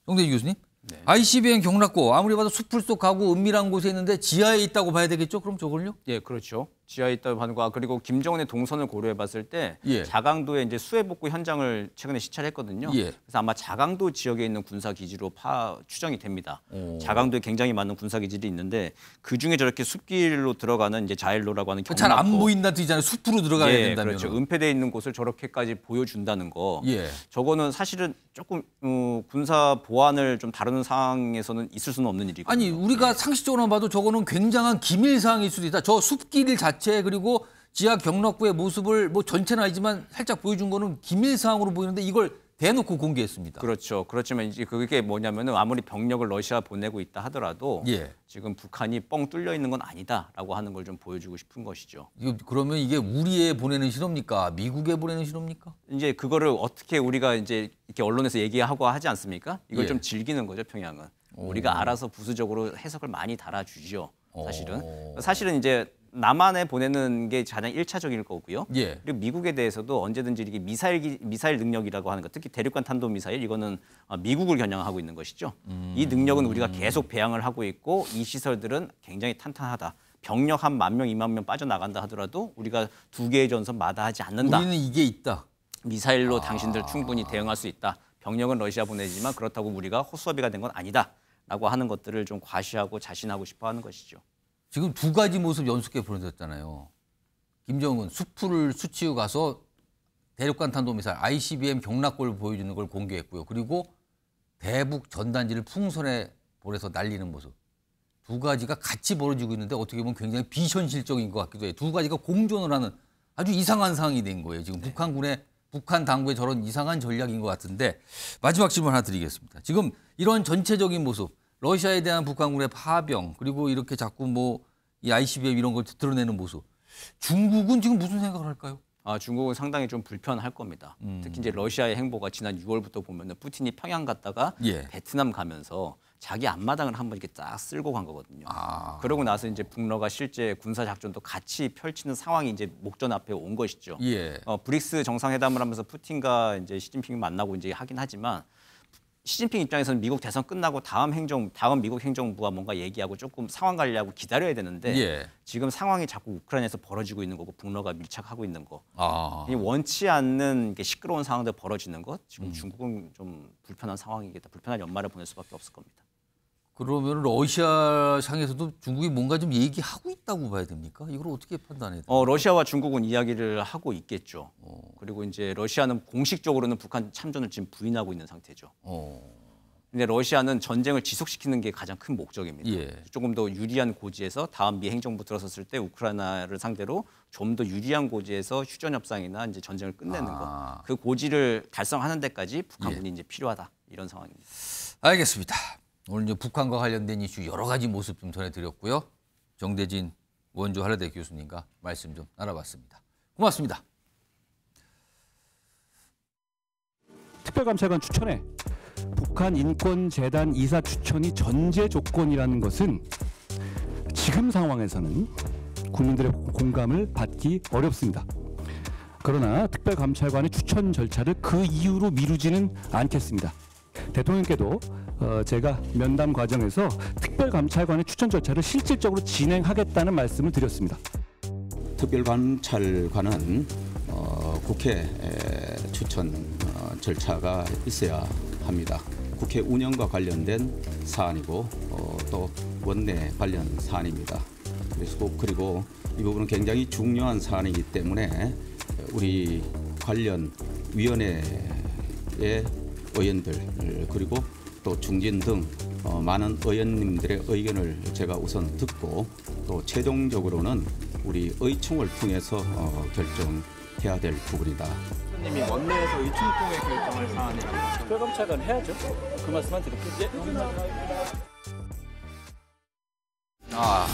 정대희 교수님. 네. ICBM 경락고 아무리 봐도 숲을속 가고 은밀한 곳에 있는데 지하에 있다고 봐야 되겠죠? 그럼 저걸요? 예, 네, 그렇죠. 지하에 있다 반과 아, 그리고 김정은의 동선을 고려해봤을 때 예. 자강도의 이제 수해 복구 현장을 최근에 시찰했거든요. 예. 그래서 아마 자강도 지역에 있는 군사 기지로 파 추정이 됩니다. 오. 자강도에 굉장히 많은 군사 기지들이 있는데 그 중에 저렇게 숲길로 들어가는 이제 자일로라고 하는 경남 잘안 보인다 뜻이잖아요. 숲으로 들어가야 예, 된다면 그렇죠. 은폐돼 있는 곳을 저렇게까지 보여준다는 거. 예. 저거는 사실은 조금 어, 군사 보안을 좀 다루는 상황에서는 있을 수는 없는 일이거 아니 우리가 상식적으로 봐도 저거는 굉장한 기밀 사항일 수도 있다. 저 숲길 자 자체 그리고 지하 경락부의 모습을 뭐 전체는 아니지만 살짝 보여준 거는 기밀 사항으로 보이는데 이걸 대놓고 공개했습니다. 그렇죠. 그렇지만 이제 그게 뭐냐면은 아무리 병력을 러시아 보내고 있다 하더라도 예. 지금 북한이 뻥 뚫려 있는 건 아니다라고 하는 걸 좀 보여주고 싶은 것이죠. 그러면 이게 우리에 보내는 신호입니까? 미국에 보내는 신호입니까? 이제 그거를 어떻게 우리가 이제 이렇게 언론에서 얘기하고 하지 않습니까? 이걸 예. 좀 즐기는 거죠, 평양은. 오. 우리가 알아서 부수적으로 해석을 많이 달아주죠. 어. 사실은. 사실은 이제 남한에 보내는 게 가장 일차적일 거고요. 예. 그리고 미국에 대해서도 언제든지 이게 미사일 기, 미사일 능력이라고 하는 것, 특히 대륙간 탄도 미사일 이거는 어, 미국을 겨냥하고 있는 것이죠. 음. 이 능력은 우리가 계속 배양을 하고 있고 이 시설들은 굉장히 탄탄하다. 병력 한 만 명, 이만 명 빠져나간다 하더라도 우리가 두 개의 전선 마다하지 않는다. 우리는 이게 있다. 미사일로 아. 당신들 충분히 대응할 수 있다. 병력은 러시아 보내지만 그렇다고 우리가 호수아비가 된 건 아니다. 라고 하는 것들을 좀 과시하고 자신하고 싶어 하는 것이죠. 지금 두 가지 모습 연속해 보여졌잖아요. 김정은 수풀을 수치우 가서 대륙간 탄도미사일 ICBM 경락골 보여주는 걸 공개했고요. 그리고 대북 전단지를 풍선에 보내서 날리는 모습. 두 가지가 같이 벌어지고 있는데 어떻게 보면 굉장히 비현실적인 것 같기도 해요. 두 가지가 공존을 하는 아주 이상한 상황이 된 거예요. 지금 네. 북한군의 북한 당국의 저런 이상한 전략인 것 같은데 마지막 질문 하나 드리겠습니다. 지금 이런 전체적인 모습 러시아에 대한 북한군의 파병 그리고 이렇게 자꾸 뭐이 ICBM 이런 걸 드러내는 모습 중국은 지금 무슨 생각을 할까요? 아, 중국은 상당히 좀 불편할 겁니다. 음. 특히 이제 러시아의 행보가 지난 6월부터 보면은 푸틴이 평양 갔다가 예. 베트남 가면서 자기 앞마당을 한번 이렇게 쫙 쓸고 간 거거든요. 아. 그러고 나서 이제 북러가 실제 군사 작전도 같이 펼치는 상황이 이제 목전 앞에 온 것이죠. 예. 어, 브릭스 정상회담을 하면서 푸틴과 이제 시진핑 이 만나고 이제 하긴 하지만 시진핑 입장에서는 미국 대선 끝나고 다음 행정 다음 미국 행정부가 뭔가 얘기하고 조금 상황 관리하고 기다려야 되는데 예. 지금 상황이 자꾸 우크라이나에서 벌어지고 있는 거고 북러가 밀착하고 있는 거 아. 이 원치 않는 시끄러운 상황들 벌어지는 것 지금 음. 중국은 좀 불편한 상황이겠다 불편한 연말을 보낼 수밖에 없을 겁니다. 그러면 러시아 상에서도 중국이 뭔가 좀 얘기하고 있다고 봐야 됩니까? 이걸 어떻게 판단해요? 어, 러시아와 중국은 이야기를 하고 있겠죠. 어. 그리고 이제 러시아는 공식적으로는 북한 참전을 지금 부인하고 있는 상태죠. 어. 근데 러시아는 전쟁을 지속시키는 게 가장 큰 목적입니다. 예. 조금 더 유리한 고지에서 다음 미 행정부 들어섰을 때 우크라이나를 상대로 좀 더 유리한 고지에서 휴전 협상이나 이제 전쟁을 끝내는 아. 것, 그 고지를 달성하는 데까지 북한군이 예. 이제 필요하다 이런 상황입니다. 알겠습니다. 오늘 이제 북한과 관련된 이슈 여러 가지 모습 좀 전해드렸고요. 정대진 원주 한라대 교수님과 말씀 좀 나눠봤습니다. 고맙습니다. 특별감찰관 추천에 북한 인권재단 이사 추천이 전제 조건이라는 것은 지금 상황에서는 국민들의 공감을 받기 어렵습니다. 그러나 특별감찰관의 추천 절차를 그 이후로 미루지는 않겠습니다. 대통령께도 어, 제가 면담 과정에서 특별감찰관의 추천 절차를 실질적으로 진행하겠다는 말씀을 드렸습니다. 특별감찰관은 어, 국회 추천 어, 절차가 있어야 합니다. 국회 운영과 관련된 사안이고 어, 또 원내 관련 사안입니다. 그리고, 그리고 이 부분은 굉장히 중요한 사안이기 때문에 우리 관련 위원회의 의원들 그리고 또 중진 등 어, 많은 의원님들의 의견을 제가 우선 듣고 또 최종적으로는 우리 의총을 통해서 어, 결정해야 될 부분이다. 님이 원내에서 의총 통해 결정할 사안이라고 그럼 차관 해야죠. 그 말씀만 드릴게요. 예, 아,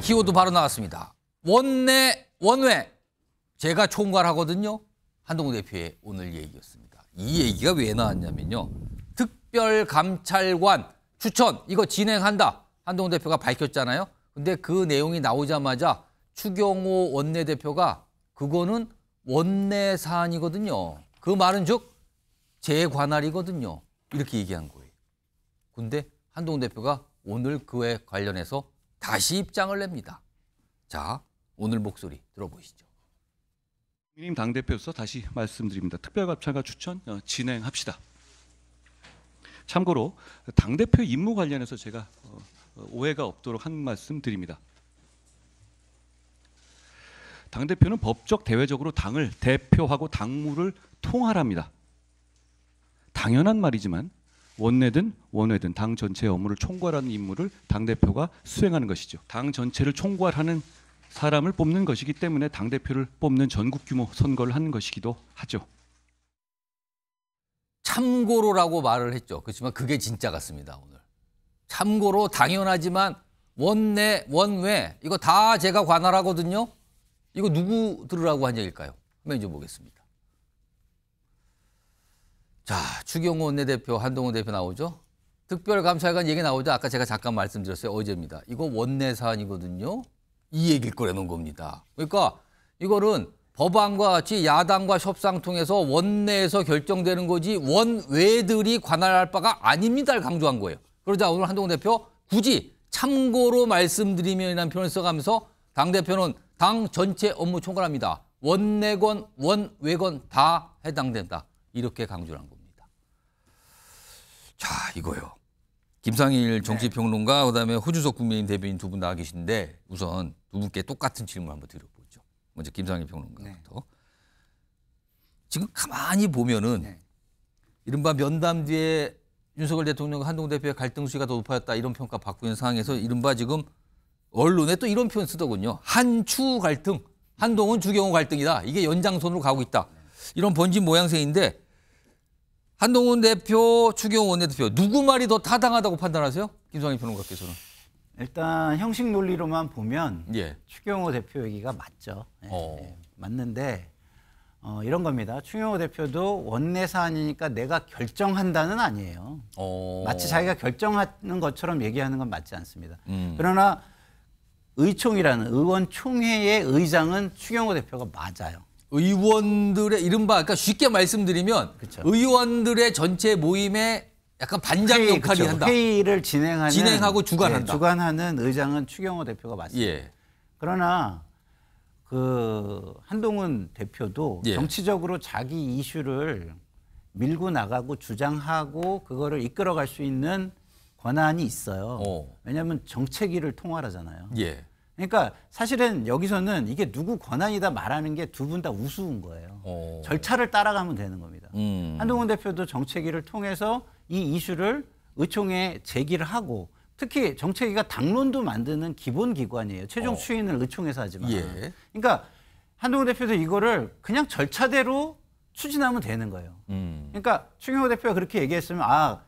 키워드 바로 나왔습니다. 원내 원외 제가 총괄하거든요. 한동훈 대표의 오늘 얘기였습니다. 이 얘기가 왜 나왔냐면요. 특별감찰관 추천 이거 진행한다. 한동훈 대표가 밝혔잖아요. 근데 그 내용이 나오자마자 추경호 원내대표가 그거는 원내 사안이거든요. 그 말은 즉 재관할이거든요. 이렇게 얘기한 거예요. 근데 한동훈 대표가 오늘 그에 관련해서 다시 입장을 냅니다. 자, 오늘 목소리 들어보시죠. 국민의 당대표로서 다시 말씀드립니다. 특별감찰과 추천 어, 진행합시다. 참고로 당 대표 임무 관련해서 제가 어, 어, 오해가 없도록 한 말씀 드립니다. 당 대표는 법적 대외적으로 당을 대표하고 당무를 통할합니다. 당연한 말이지만 원내든 원외든 당 전체의 업무를 총괄하는 임무를 당 대표가 수행하는 것이죠. 당 전체를 총괄하는 사람을 뽑는 것이기 때문에 당 대표를 뽑는 전국 규모 선거를 하는 것이기도 하죠. 참고로라고 말을 했죠. 그렇지만 그게 진짜 같습니다, 오늘. 참고로 당연하지만 원내, 원외, 이거 다 제가 관할하거든요. 이거 누구 들으라고 한 얘기일까요? 매니저 보겠습니다. 자, 추경호 원내대표, 한동훈 대표 나오죠. 특별감찰관 얘기 나오죠. 아까 제가 잠깐 말씀드렸어요. 어제입니다. 이거 원내 사안이거든요. 이 얘기를 꺼내놓은 겁니다. 그러니까 이거는 법안과 같이 야당과 협상 통해서 원내에서 결정되는 거지 원외들이 관할할 바가 아닙니다를 강조한 거예요. 그러자 오늘 한동훈 대표 굳이 참고로 말씀드리면이라는 표현을 써가면서 당대표는 당 전체 업무 총괄합니다. 원내건 원외건 다 해당된다. 이렇게 강조를 한 겁니다. 자 이거요. 김상일 네. 정치평론가 그다음에 호주석 국민의 대변인 두 분 나와 계신데 우선 두 분께 똑같은 질문 한번 드려볼게요. 먼저 김상희 평론가부터 네. 지금 가만히 보면은 네. 이른바 면담 뒤에 윤석열 대통령과 한동 대표의 갈등 수위가 더 높아졌다 이런 평가 받고 있는 상황에서 이른바 지금 언론에 또 이런 표현 쓰더군요. 한추 갈등, 한동훈 주경호 갈등이다. 이게 연장선으로 가고 있다. 이런 번진 모양새인데 한동훈 대표, 추경호 원내대표 누구 말이 더 타당하다고 판단하세요? 김성희 평론가께서는. 일단 형식 논리로만 보면 예. 추경호 대표 얘기가 맞죠. 예, 어. 예 맞는데 어, 이런 겁니다. 추경호 대표도 원내 사안이니까 내가 결정한다는 아니에요. 오. 어. 마치 자기가 결정하는 것처럼 얘기하는 건 맞지 않습니다. 음. 그러나 의총이라는 의원 총회의 의장은 추경호 대표가 맞아요. 의원들의 이른바 그러니까 쉽게 말씀드리면 그쵸. 의원들의 전체 모임의 약간 반장 회의, 역할이 그렇죠. 한다. 회의를 진행하는 진행하고 주관한다. 예, 주관하는 의장은 추경호 대표가 맞습니다. 예. 그러나 그 한동훈 대표도 예. 정치적으로 자기 이슈를 밀고 나가고 주장하고 그거를 이끌어갈 수 있는 권한이 있어요. 오. 어. 왜냐하면 정책위를 통할하잖아요. 예. 그러니까 사실은 여기서는 이게 누구 권한이다 말하는 게 두 분 다 우스운 거예요. 오. 어. 절차를 따라가면 되는 겁니다. 음. 한동훈 대표도 정책위를 통해서 이 이슈를 의총에 제기를 하고 특히 정책위가 당론도 만드는 기본 기관이에요. 최종 어. 추인을 의총에서 하지만. 예. 그러니까 한동훈 대표도 이거를 그냥 절차대로 추진하면 되는 거예요. 음. 그러니까 추경호 대표가 그렇게 얘기했으면 아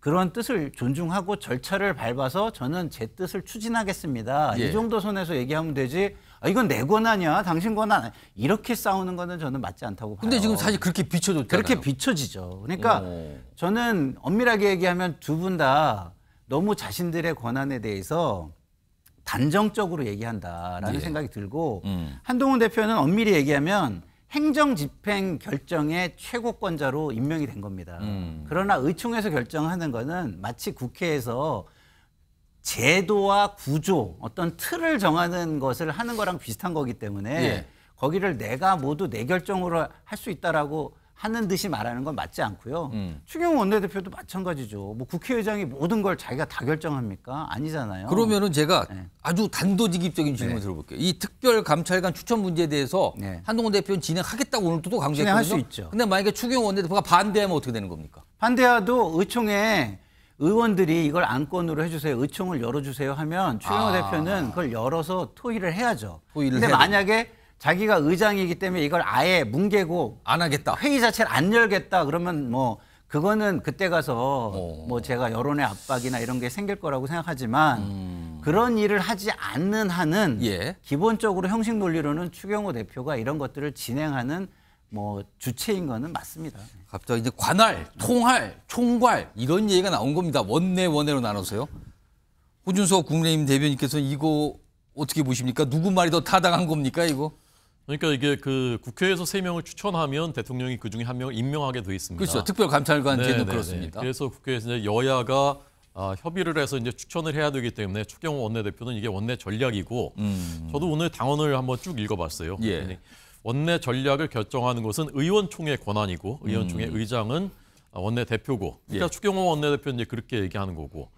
그런 뜻을 존중하고 절차를 밟아서 저는 제 뜻을 추진하겠습니다. 예. 이 정도 선에서 얘기하면 되지. 아, 이건 내 권한이야. 당신 권한. 아니야. 이렇게 싸우는 거는 저는 맞지 않다고 봐요. 근데 지금 사실 그렇게 비춰졌잖아요. 그렇게 비춰지죠. 그러니까 오. 저는 엄밀하게 얘기하면 두 분 다 너무 자신들의 권한에 대해서 단정적으로 얘기한다라는 예. 생각이 들고 음. 한동훈 대표는 엄밀히 얘기하면 행정 집행 결정의 최고권자로 임명이 된 겁니다. 음. 그러나 의총에서 결정하는 거는 마치 국회에서 제도와 구조 어떤 틀을 정하는 것을 하는 거랑 비슷한 거기 때문에 예. 거기를 내가 모두 내 결정으로 할 수 있다라고 하는 듯이 말하는 건 맞지 않고요. 음. 추경 원내대표도 마찬가지죠. 뭐 국회의장이 모든 걸 자기가 다 결정합니까? 아니잖아요. 그러면은 제가 네. 아주 단도직입적인 예. 질문 네. 들어볼게요. 이 특별감찰관 추천 문제에 대해서 네. 한동훈 대표는 진행하겠다고 오늘 또 강조했거든요. 진행할 수 있죠. 근데 만약에 추경 원내대표가 반대하면 어떻게 되는 겁니까? 반대하도 의총에 의원들이 이걸 안건으로 해주세요. 의총을 열어주세요 하면 추경호 아. 대표는 그걸 열어서 토의를 해야죠. 토의를 근데 만약에 자기가 의장이기 때문에 이걸 아예 뭉개고 안 하겠다. 회의 자체를 안 열겠다 그러면 뭐 그거는 그때 가서 오. 어. 뭐 제가 여론의 압박이나 이런 게 생길 거라고 생각하지만 음. 그런 일을 하지 않는 한은 예. 기본적으로 형식 논리로는 추경호 대표가 이런 것들을 진행하는 뭐 주체인 거는 맞습니다. 갑자기 이제 관할, 통할, 총괄 이런 얘기가 나온 겁니다. 원내 원외로 나눠서요. 호준석 국민의힘 대변인께서 이거 어떻게 보십니까? 누구 말이 더 타당한 겁니까 이거? 그러니까 이게 그 국회에서 세 명을 추천하면 대통령이 그 중에 한 명을 임명하게 돼 있습니다. 그렇죠. 특별감찰관 제도 네, 네, 그렇습니다. 네. 그래서 국회에서 이제 여야가 아, 협의를 해서 이제 추천을 해야 되기 때문에 추경 원내대표는 이게 원내 전략이고 음. 저도 오늘 당원을 한번 쭉 읽어봤어요. 예. 원내 전략을 결정하는 것은 의원총회 권한이고 의원총회 음. 의장은 원내 대표고 그러니까 예. 추경호 원내대표는 이제 그렇게 얘기하는 거고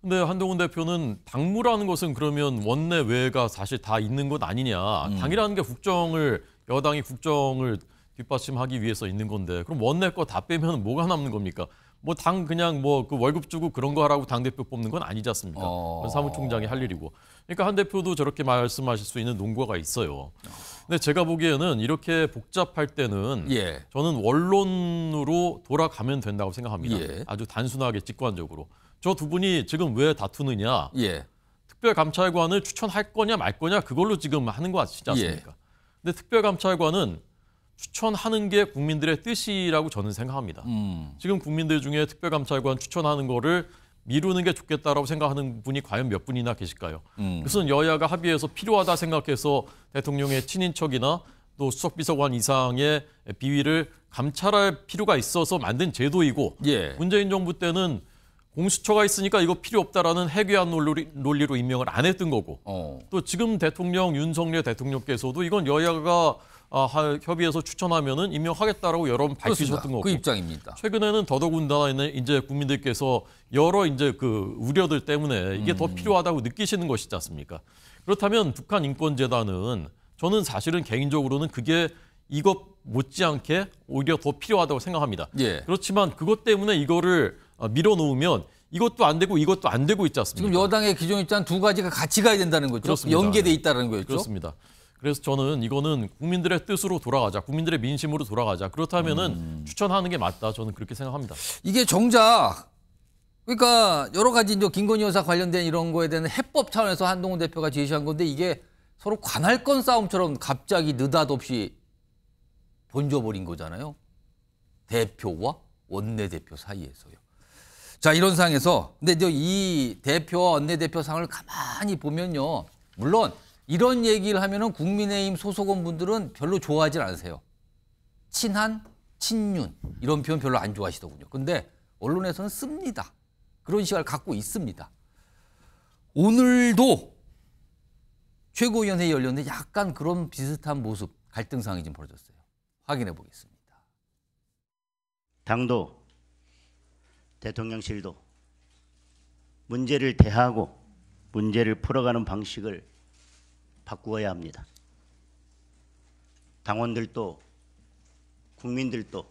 근데 한동훈 대표는 당무라는 것은 그러면 원내 외가 사실 다 있는 것 아니냐 음. 당이라는 게 국정을 여당이 국정을 뒷받침하기 위해서 있는 건데 그럼 원내 거 다 빼면 뭐가 남는 겁니까? 뭐당 그냥 뭐 그 월급 주고 그런 거 하라고 당 대표 뽑는 건 아니지 않습니까? 어... 사무총장이 할 일이고. 그러니까 한 대표도 저렇게 말씀하실 수 있는 농과가 있어요. 근데 제가 보기에는 이렇게 복잡할 때는 예. 저는 원론으로 돌아가면 된다고 생각합니다. 예. 아주 단순하게 직관적으로. 저 두 분이 지금 왜 다투느냐? 예. 특별감찰관을 추천할 거냐 말 거냐 그걸로 지금 하는 거 아시지 예. 않습니까? 근데 특별감찰관은 추천하는 게 국민들의 뜻이라고 저는 생각합니다. 음. 지금 국민들 중에 특별감찰관 추천하는 거를 미루는 게 좋겠다라고 생각하는 분이 과연 몇 분이나 계실까요? 음. 그것은 여야가 합의해서 필요하다 생각해서 대통령의 친인척이나 또 수석비서관 이상의 비위를 감찰할 필요가 있어서 만든 제도이고 예. 문재인 정부 때는 공수처가 있으니까 이거 필요 없다라는 해괴한 논리, 로 임명을 안 했던 거고 어. 또 지금 대통령 윤석열 대통령께서도 이건 여야가 아, 협의해서 추천하면 임명하겠다라고 여러 번 밝히셨던 거고 그 입장입니다. 최근에는 더더군다나 이제 국민들께서 여러 이제 그 우려들 때문에 이게 음. 더 필요하다고 느끼시는 것이지 않습니까? 그렇다면 북한 인권재단은 저는 사실은 개인적으로는 그게 이것 못지않게 오히려 더 필요하다고 생각합니다. 예. 그렇지만 그것 때문에 이거를 어, 밀어놓으면 이것도 안 되고 이것도 안 되고 있지 않습니까? 지금 여당의 기존 입장 두 가지가 같이 가야 된다는 거죠. 그렇습니다. 연계돼 있다는 거죠 그렇습니다. 그래서 저는 이거는 국민들의 뜻으로 돌아가자, 국민들의 민심으로 돌아가자. 그렇다면은 음. 추천하는 게 맞다. 저는 그렇게 생각합니다. 이게 정작 그러니까 여러 가지 이제 김건희 여사 관련된 이런 거에 대한 해법 차원에서 한동훈 대표가 제시한 건데 이게 서로 관할권 싸움처럼 갑자기 느닷없이 번져버린 거잖아요. 대표와 원내대표 사이에서요. 자, 이런 상황에서 근데 이 대표와 원내대표 상을 가만히 보면요. 물론 이런 얘기를 하면은 국민의힘 소속원 분들은 별로 좋아하지 않으세요. 친한, 친윤 이런 표현 별로 안 좋아하시더군요. 근데 언론에서는 씁니다. 그런 시각을 갖고 있습니다. 오늘도 최고위원회 열렸는데 약간 그런 비슷한 모습 갈등상이 좀 벌어졌어요. 확인해 보겠습니다. 당도 대통령실도 문제를 대하고 문제를 풀어가는 방식을 바꾸어야 합니다. 당원들도 국민들도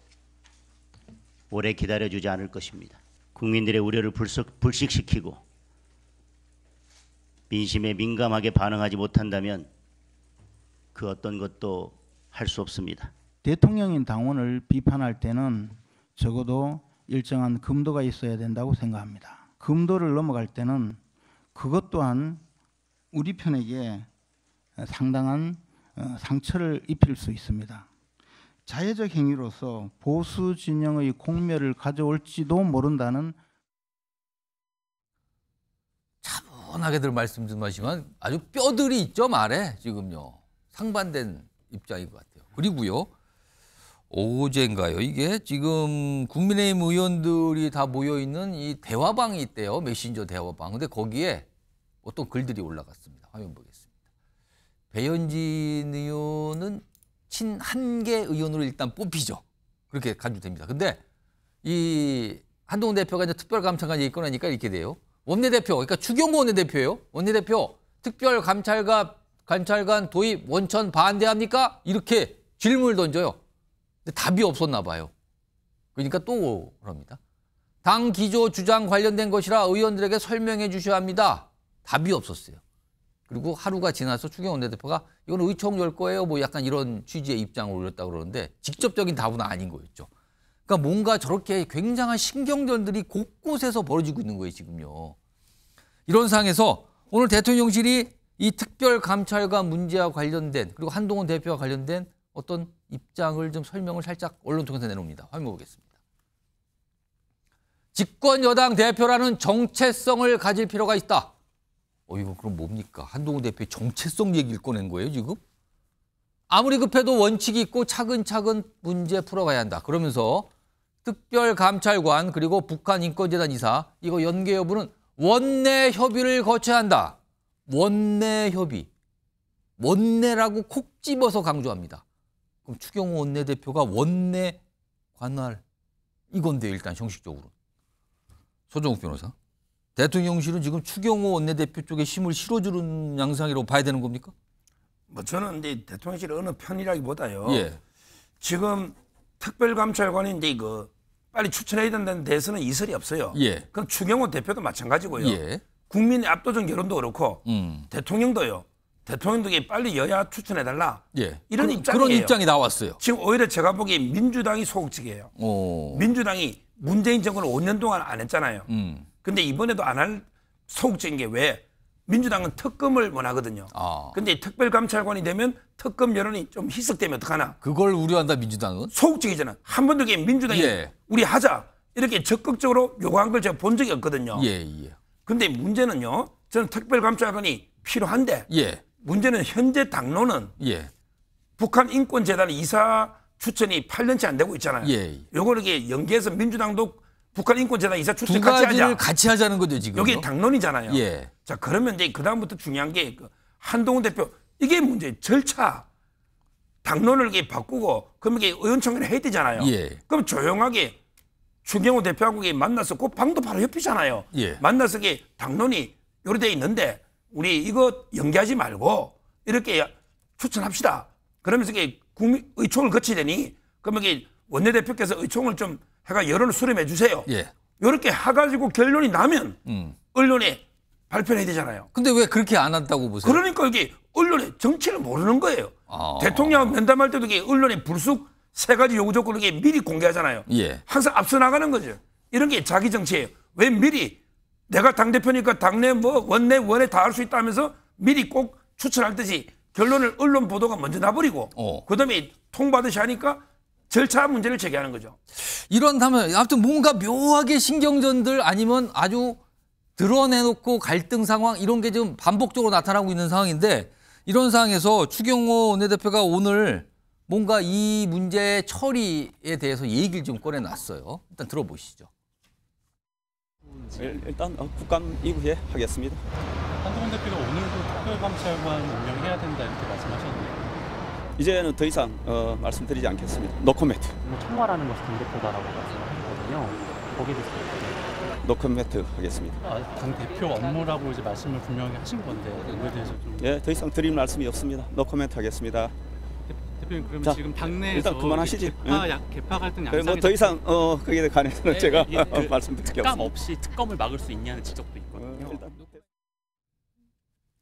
오래 기다려주지 않을 것입니다. 국민들의 우려를 불식, 시키고 민심에 민감하게 반응하지 못한다면 그 어떤 것도 할 수 없습니다. 대통령인 당원을 비판할 때는 적어도 일정한 금도가 있어야 된다고 생각합니다. 금도를 넘어갈 때는 그것 또한 우리 편에게 상당한 어, 상처를 입힐 수 있습니다. 자해적 행위로서 보수 진영의 공멸을 가져올지도 모른다는 차분하게들 말씀 좀 하시면 아주 뼈들이 있죠 말에 지금요 상반된 입장인 것 같아요. 그리고요 어제인가요 이게 지금 국민의힘 의원들이 다 모여 있는 이 대화방이 있대요 메신저 대화방. 근데 거기에 어떤 글들이 올라갔습니다. 화면 보겠 배현진 의원은 친한계 의원으로 일단 뽑히죠. 그렇게 간주됩니다. 근데 이 한동훈 대표가 이제 특별감찰관이 있거나니까 이렇게 돼요. 원내대표, 그러니까 추경호 원내대표예요. 원내대표 특별감찰관 감찰관 도입 원천 반대합니까? 이렇게 질문을 던져요. 근데 답이 없었나 봐요. 그러니까 또 그럽니다. 당 기조 주장 관련된 것이라 의원들에게 설명해 주셔야 합니다. 답이 없었어요. 그리고 하루가 지나서 추경원내 대표가 이건 의총 열 거예요. 뭐 약간 이런 취지의 입장을 올렸다고 그러는데 직접적인 답은 아닌 거였죠. 그러니까 뭔가 저렇게 굉장한 신경전들이 곳곳에서 벌어지고 있는 거예요, 지금요. 이런 상황에서 오늘 대통령실이 이 특별 감찰관 문제와 관련된 그리고 한동훈 대표와 관련된 어떤 입장을 좀 설명을 살짝 언론 통해서 내놓습니다. 화면 보겠습니다. 집권 여당 대표라는 정체성을 가질 필요가 있다. 어, 이거 그럼 뭡니까? 한동훈 대표의 정체성 얘기를 꺼낸 거예요, 지금? 아무리 급해도 원칙이 있고 차근차근 문제 풀어가야 한다. 그러면서 특별감찰관 그리고 북한 인권재단 이사 이거 연계 여부는 원내 협의를 거쳐야 한다. 원내 협의. 원내라고 콕 집어서 강조합니다. 그럼 추경호 원내대표가 원내 관할 이건데 요 일단 형식적으로. 소정욱 변호사. 대통령실은 지금 추경호 원내대표 쪽에 힘을 실어주는 양상이라고 봐야 되는 겁니까? 뭐 저는 이제 대통령실 어느 편이라기보다요. 예. 지금 특별감찰관인데 이거 빨리 추천해야 된다는 데서는 이설이 없어요. 예. 그럼 추경호 대표도 마찬가지고요. 예. 국민의 압도적 여론도 그렇고 음. 대통령도요. 대통령에게 빨리 여야 추천해달라. 예. 이런 입장이 그, 그런 입장이 나왔어요. 지금 오히려 제가 보기에 민주당이 소극적이에요. 오. 민주당이 문재인 정권을 5년 동안 안 했잖아요. 음. 근데 이번에도 안 할 소극적인 게 왜? 민주당은 특검을 원하거든요. 아. 근데 특별감찰관이 되면 특검 여론이 좀 희석되면 어떡하나. 그걸 우려한다 민주당은? 소극적이잖아. 한 번도 민주당이 예. 우리 하자 이렇게 적극적으로 요구한 걸 제가 본 적이 없거든요. 예, 예. 근데 문제는요. 저는 특별감찰관이 필요한데 예. 문제는 현재 당론은 예. 북한 인권재단 이사 추천이 8년째 안 되고 있잖아요. 예. 요거 이렇게 연계해서 민주당도 북한 인권재단 이사 출석 같이 하자. 같이 하자는 거죠 지금. 여기 당론이잖아요. 예. 자 그러면 이제 그 다음부터 중요한 게 그 한동훈 대표 이게 문제 절차 당론을 이게 렇 바꾸고 그러면 이게 의원총회를 해야 되잖아요. 예. 그럼 조용하게 추경호 대표하고 만나서 그 방도 바로 옆이잖아요. 예. 만나서 이게 당론이 요리되어 있는데 우리 이거 연기하지 말고 이렇게 추천합시다. 그러면서 이게 국민 의총을 거치더니 그러면 이 원내대표께서 의총을 좀 해가 여론을 수렴해 주세요. 예. 이렇게 해가지고 결론이 나면 음. 언론에 발표 해야 되잖아요. 근데 왜 그렇게 안 한다고 보세요? 그러니까 이게 언론의 정치를 모르는 거예요. 아. 대통령 면담할 때도 이게 언론에 불쑥 세 가지 요구 조건을 이게 미리 공개하잖아요. 예. 항상 앞서 나가는 거죠. 이런 게 자기 정치예요. 왜 미리 내가 당대표니까 당내 뭐 원내 원에 다할 수 있다면서 하 미리 꼭 추천할 듯이 결론을 언론 보도가 먼저 나버리고 어. 그다음에 통받으시 하니까 절차 문제를 제기하는 거죠. 이런다면 아무튼 뭔가 묘하게 신경전들 아니면 아주 드러내놓고 갈등 상황 이런 게 지금 반복적으로 나타나고 있는 상황인데 이런 상황에서 추경호 원내대표가 오늘 뭔가 이 문제 처리에 대해서 얘기를 좀 꺼내놨어요. 일단 들어보시죠. 일단 어, 국감 이후에 하겠습니다. 한동훈 대표가 오늘도 특별감찰관 운영해야 된다 이렇게 말씀하셨 이제는 더 이상 어, 말씀드리지 않겠습니다. 노코멘트. 청와라는 것이 당대표다라고 말씀하셨거든요. 거기에 대해서 노코멘트 하겠습니다. 아, 당 대표 업무라고 이제 말씀을 분명히 하신 건데 이거에 대해서 좀. 예, 더 이상 드릴 말씀이 없습니다. 노코멘트 하겠습니다. 그럼 자, 지금 당내에서 일단 그만하시지. 개파, 응? 예. 약, 개파 갈등 예, 뭐 양상. 그 뭐더 이상 어거에 관해서는 네, 제가 예, 그, 말씀드릴 게 없습니다. 특감 없이 특검을 막을 수 있냐는 지적도 있거든요. 어, 일단.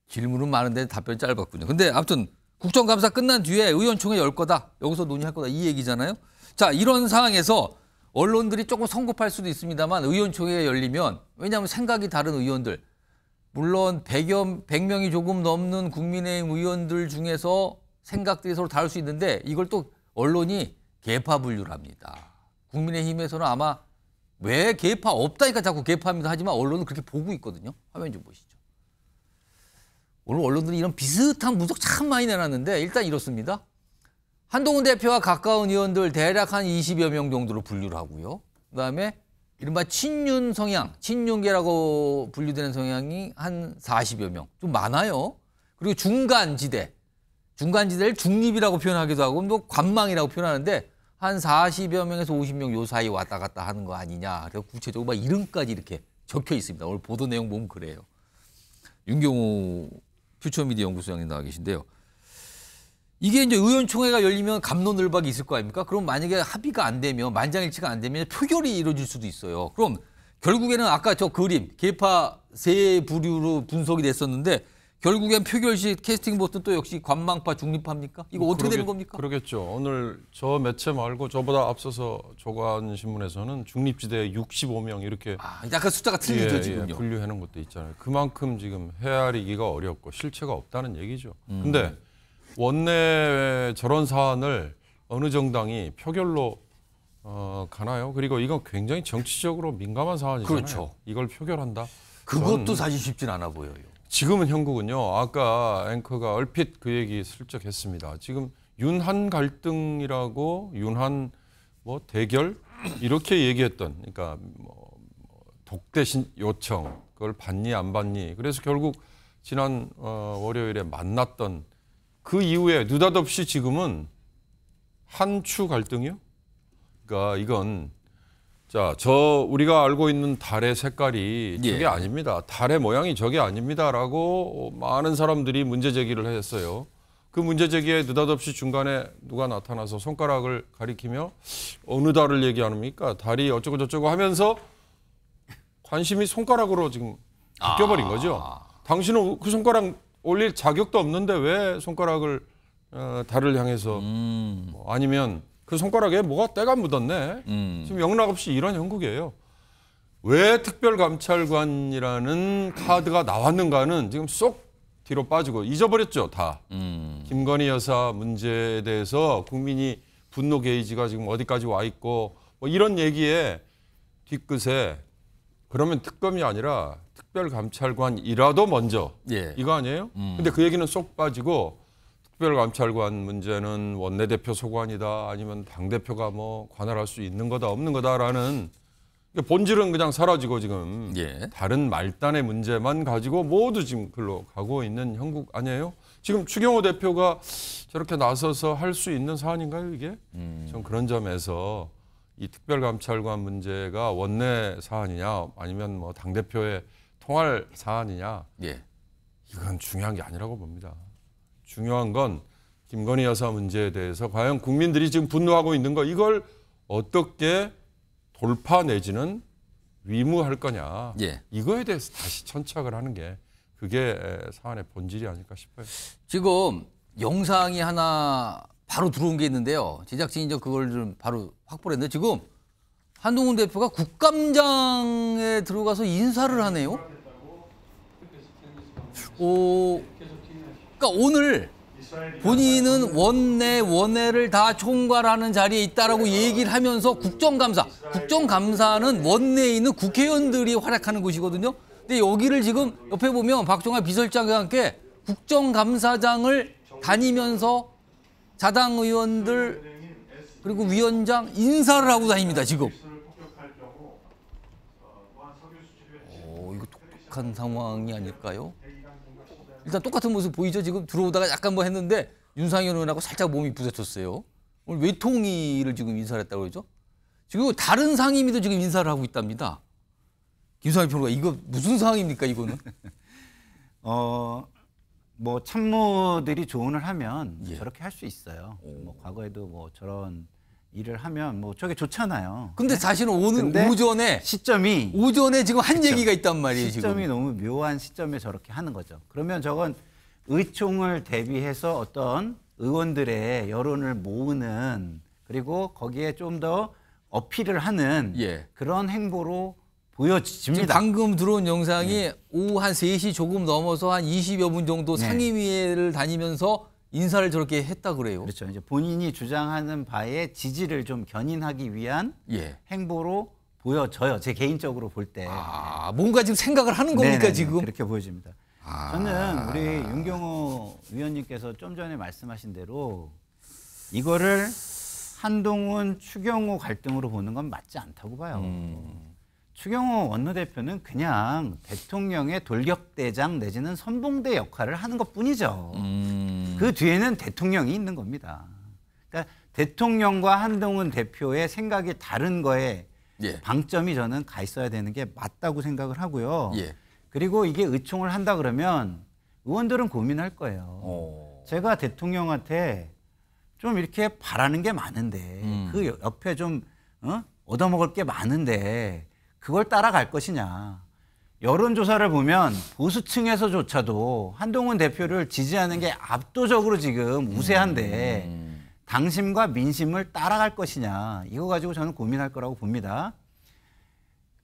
질문은 많은데 답변 짧았군요. 근데 아무튼 국정감사 끝난 뒤에 의원총회 열 거다. 여기서 논의할 거다. 이 얘기잖아요. 자, 이런 상황에서 언론들이 조금 성급할 수도 있습니다만 의원총회 열리면 왜냐하면 생각이 다른 의원들 물론 100여, 100명이 조금 넘는 국민의힘 의원들 중에서 생각들이 서로 다를 수 있는데 이걸 또 언론이 개파 분류랍니다. 국민의힘에서는 아마 왜 개파 없다니까 자꾸 개파입니다 하지만 언론은 그렇게 보고 있거든요. 화면 좀 보시죠. 오늘 언론들이 이런 비슷한 분석 참 많이 내놨는데 일단 이렇습니다. 한동훈 대표와 가까운 의원들 대략 한 20여 명 정도로 분류를 하고요. 그다음에 이른바 친윤 성향, 친윤계라고 분류되는 성향이 한 40여 명. 좀 많아요. 그리고 중간 지대. 중간 지대를 중립이라고 표현하기도 하고 또 뭐 관망이라고 표현하는데 한 40여 명에서 50명 요 사이 왔다 갔다 하는 거 아니냐. 그래서 구체적으로 막 이름까지 이렇게 적혀 있습니다. 오늘 보도 내용 보면 그래요. 윤경호 퓨처미디어 연구소장님 나와 계신데요. 이게 이제 의원총회가 열리면 감론을박이 있을 거 아닙니까? 그럼 만약에 합의가 안 되면 만장일치가 안 되면 표결이 이루어질 수도 있어요. 그럼 결국에는 아까 저 그림 개파 세 부류로 분석이 됐었는데 결국엔 표결 시 캐스팅 보트 또 역시 관망파 중립합니까? 이거 어떻게 그러겠, 되는 겁니까? 그러겠죠. 오늘 저 매체 말고 저보다 앞서서 조간신문에서는 중립지대 65명 이렇게 아, 약간 숫자가 틀리죠 예, 예 지금요. 분류하는 것도 있잖아요. 그만큼 지금 헤아리기가 어렵고 실체가 없다는 얘기죠. 음. 근데 원내 저런 사안을 어느 정당이 표결로 어, 가나요? 그리고 이건 굉장히 정치적으로 민감한 사안이잖아요. 그렇죠. 이걸 표결한다. 그것도 사실 쉽진 않아 보여요. 지금은 형국은요. 아까 앵커가 얼핏 그 얘기 슬쩍 했습니다. 지금 윤한 갈등이라고 윤한 뭐 대결 이렇게 얘기했던 그러니까 뭐, 뭐 독대신 요청 그걸 받니 안 받니 그래서 결국 지난 어, 월요일에 만났던 그 이후에 느닷없이 지금은 한 추 갈등이요. 그러니까 이건 자, 저 우리가 알고 있는 달의 색깔이 예. 저게 예. 아닙니다. 달의 모양이 저게 아닙니다라고 많은 사람들이 문제 제기를 했어요. 그 문제 제기에 느닷없이 중간에 누가 나타나서 손가락을 가리키며 어느 달을 얘기하니까 달이 어쩌고 저쩌고 하면서 관심이 손가락으로 지금 바뀌어버린 아. 거죠. 당신은 그 손가락 올릴 자격도 없는데 왜 손가락을 어, 달을 향해서 음. 뭐 아니면 그 손가락에 뭐가 때가 묻었네. 음. 지금 영락 없이 이런 형국이에요. 왜 특별감찰관이라는 카드가 나왔는가는 지금 쏙 뒤로 빠지고 잊어버렸죠 다. 음. 김건희 여사 문제에 대해서 국민이 분노 게이지가 지금 어디까지 와 있고 뭐 이런 얘기에 뒤끝에 그러면 특검이 아니라 특별감찰관이라도 먼저 예. 이거 아니에요? 음. 근데 그 얘기는 쏙 빠지고 특별감찰관 문제는 원내대표 소관이다 아니면 당대표가 뭐 관할할 수 있는 거다 없는 거다라는 본질은 그냥 사라지고 지금 예. 다른 말단의 문제만 가지고 모두 지금 글로 가고 있는 형국 아니에요? 지금 추경호 대표가 저렇게 나서서 할 수 있는 사안인가요 이게? 음. 좀 그런 점에서 이 특별감찰관 문제가 원내 사안이냐 아니면 뭐 당대표의 통할 사안이냐 예. 이건 중요한 게 아니라고 봅니다. 중요한 건 김건희 여사 문제에 대해서 과연 국민들이 지금 분노하고 있는 거 이걸 어떻게 돌파 내지는 위무할 거냐. 예. 이거에 대해서 다시 천착을 하는 게 그게 사안의 본질이 아닐까 싶어요. 지금 영상이 하나 바로 들어온 게 있는데요. 제작진이 그걸 좀 바로 확보를 했는데 지금 한동훈 대표가 국감장에 들어가서 인사를 하네요. 오, 그러니까 오늘 본인은 원내 원내를다 총괄하는 자리에 있다라고 얘기를 하면서 국정감사, 국정감사는 원내에 있는 국회의원들이 활약하는 곳이거든요. 근데 여기를 지금 옆에 보면 박종하 비서실장과 함께 국정감사장을 다니면서 자당 의원들 그리고 위원장 인사를 하고 다닙니다 지금. 오, 어, 이거 독특한 상황이 아닐까요? 일단 똑같은 모습 보이죠? 지금 들어오다가 약간 뭐 했는데 윤상현 의원하고 살짝 몸이 부딪혔어요. 오늘 외통위를 지금 인사를 했다고 그러죠? 지금 다른 상임위도 지금 인사를 하고 있답니다. 김상현 평론가 이거 무슨 상황입니까 이거는? 어, 뭐 참모들이 조언을 하면 예. 저렇게 할 수 있어요. 오. 뭐 과거에도 뭐 저런 일을 하면 뭐 저게 좋잖아요. 근데 네? 사실은 오늘 근데 오전에 시점이 오전에 지금 한 시점, 얘기가 있단 말이에요. 시점이 지금. 너무 묘한 시점에 저렇게 하는 거죠. 그러면 저건 의총을 대비해서 어떤 의원들의 여론을 모으는 그리고 거기에 좀 더 어필을 하는 예. 그런 행보로 보여집니다. 방금 들어온 영상이 네. 오후 한 3시 조금 넘어서 한 20여 분 정도 네. 상임위를 네. 다니면서 인사를 저렇게 했다 그래요. 그렇죠. 이제 본인이 주장하는 바에 지지를 좀 견인하기 위한 예. 행보로 보여져요. 제 개인적으로 볼 때. 아, 뭔가 지금 생각을 하는 겁니까 네네네. 지금? 그렇게 보여집니다. 아... 저는 우리 윤경호 위원님께서 좀 전에 말씀하신 대로 이거를 한동훈 추경호 갈등으로 보는 건 맞지 않다고 봐요. 음... 추경호 원내대표는 그냥 대통령의 돌격대장 내지는 선봉대 역할을 하는 것 뿐이죠. 음... 음. 그 뒤에는 대통령이 있는 겁니다. 그러니까 대통령과 한동훈 대표의 생각이 다른 거에 예. 방점이 저는 가 있어야 되는 게 맞다고 생각을 하고요. 예. 그리고 이게 의총을 한다 그러면 의원들은 고민할 거예요. 오. 어. 제가 대통령한테 좀 이렇게 바라는 게 많은데 음. 그 옆에 좀 어? 얻어먹을 게 많은데 그걸 따라갈 것이냐. 여론조사를 보면 보수층에서조차도 한동훈 대표를 지지하는 게 압도적으로 지금 우세한데 음. 당심과 민심을 따라갈 것이냐 이거 가지고 저는 고민할 거라고 봅니다.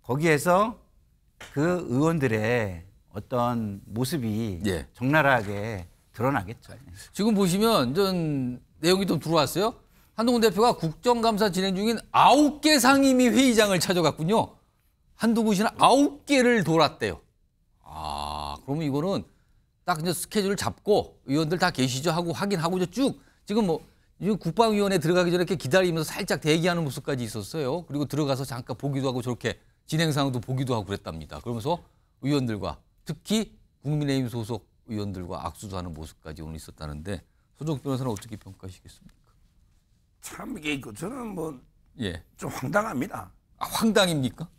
거기에서 그 의원들의 어떤 모습이 예. 적나라하게 드러나겠죠. 지금 보시면 전 내용이 좀 들어왔어요. 한동훈 대표가 국정감사 진행 중인 아홉 개 상임위 회의장을 찾아갔군요. 한두훈 씨는 아홉 개를 돌았대요. 아, 그러면 이거는 딱 이제 스케줄을 잡고 의원들 다 계시죠 하고 확인하고 쭉 지금 뭐 지금 국방위원회 들어가기 전에 이렇게 기다리면서 살짝 대기하는 모습까지 있었어요. 그리고 들어가서 잠깐 보기도 하고 저렇게 진행 상황도 보기도 하고 그랬답니다. 그러면서 의원들과 특히 국민의힘 소속 의원들과 악수도 하는 모습까지 오늘 있었다는데 소정 변호사는 어떻게 평가하시겠습니까? 참 이게 저는 뭐좀 예. 황당합니다. 아, 황당입니까?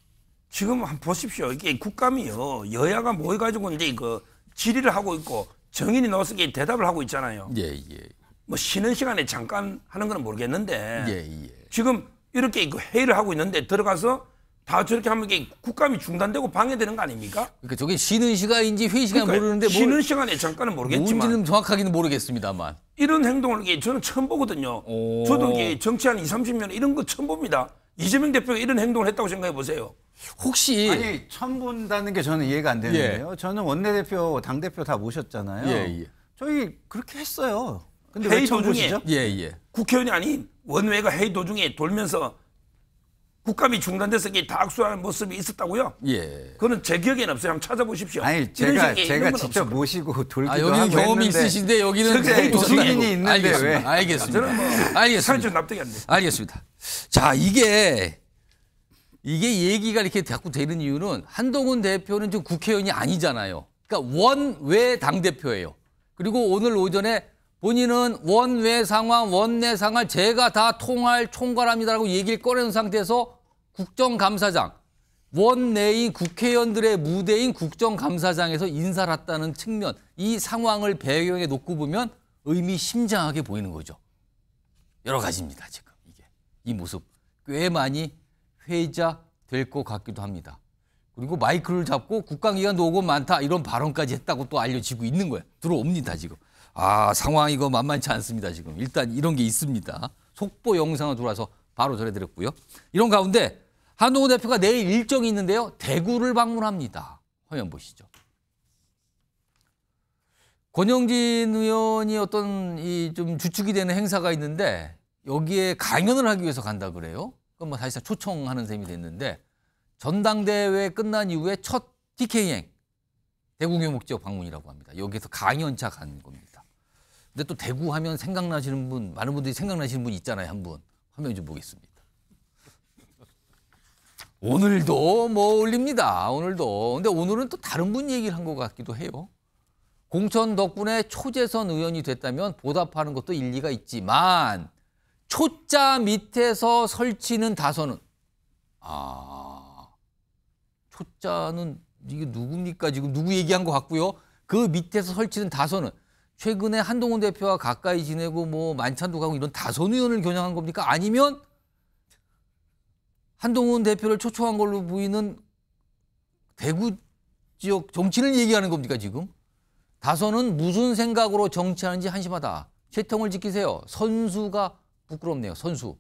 지금 한번 보십시오. 이게 국감이요. 여야가 모여가지고 이제 그 질의를 하고 있고 정인이 나와서 대답을 하고 있잖아요. 예, 예. 뭐 쉬는 시간에 잠깐 하는 건 모르겠는데 예, 예. 지금 이렇게 그 회의를 하고 있는데 들어가서 다 저렇게 하면 이게 국감이 중단되고 방해되는 거 아닙니까? 그러니까 저게 쉬는 시간인지 회의 시간 그러니까 모르는데 뭐 쉬는 시간에 잠깐은 모르겠지만 뭔지는 정확하기는 모르겠습니다만 이런 행동을 이게 저는 처음 보거든요. 오... 저도 이게 정치한 2, 30년 이런 거 처음 봅니다. 이재명 대표가 이런 행동을 했다고 생각해 보세요. 혹시 아니 처음 본다는 게 저는 이해가 안 예. 되는데요. 예. 저는 원내대표, 당 대표 다 모셨잖아요. 예, 예. 저희 그렇게 했어요. 근데 회의 도중에 예, 예. 국회의원이 아닌 원외가 회의 도중에 돌면서 국감이 중단돼서 이게 다 악수하는 모습이 있었다고요? 예. 그거는 제 기억에는 없어요. 한번 찾아보십시오. 아니 제가 제가 직접 모시고 돌기도 아, 여기는 하고 경험이 했는데 있으신데 여기는 뭐 도인이 있는데 알겠습니다. 왜? 알겠습니다. 저는 뭐 알겠습니다. 납득이 안 돼. 알겠습니다. 자 이게 이게 얘기가 이렇게 자꾸 되는 이유는 한동훈 대표는 지금 국회의원이 아니잖아요. 그러니까 원외 당 대표예요. 그리고 오늘 오전에 본인은 원외 상황, 원내 상황 제가 다 통할 총괄합니다라고 얘기를 꺼내는 상태에서 국정감사장, 원내인 국회의원들의 무대인 국정감사장에서 인사를 했다는 측면, 이 상황을 배경에 놓고 보면 의미심장하게 보이는 거죠. 여러 가지입니다, 지금 이게. 이 모습 꽤 많이 회자될 것 같기도 합니다. 그리고 마이크를 잡고 국강기관도 오고 많다 이런 발언까지 했다고 또 알려지고 있는 거예요. 들어옵니다, 지금. 아 상황 이거 만만치 않습니다 지금 일단 이런 게 있습니다 속보 영상을 돌아서 바로 전해드렸고요 이런 가운데 한동호 대표가 내일 일정이 있는데요 대구를 방문합니다 화면 보시죠 권영진 의원이 어떤 이 좀 주축이 되는 행사가 있는데 여기에 강연을 하기 위해서 간다 그래요 그럼 뭐 사실상 초청하는 셈이 됐는데 전당대회 끝난 이후에 첫 TK행 대구교목적 방문이라고 합니다. 여기에서 강연차 간 겁니다. 근데 또 대구 하면 생각나시는 분 많은 분들이 생각나시는 분 있잖아요 한 분 화면 좀 보겠습니다. 오늘도 뭐 올립니다. 오늘도. 근데 오늘은 또 다른 분 얘기를 한 것 같기도 해요. 공천 덕분에 초재선 의원이 됐다면 보답하는 것도 일리가 있지만 초자 밑에서 설치는 다선은 아 초자는 이게 누굽니까 지금 누구 얘기한 것 같고요. 그 밑에서 설치는 다선은 최근에 한동훈 대표와 가까이 지내고 뭐 만찬도 가고 이런 다선 의원을 겨냥한 겁니까? 아니면 한동훈 대표를 초청한 걸로 보이는 대구 지역 정치를 얘기하는 겁니까 지금? 다선은 무슨 생각으로 정치하는지 한심하다. 채통을 지키세요. 선수가 부끄럽네요. 선수.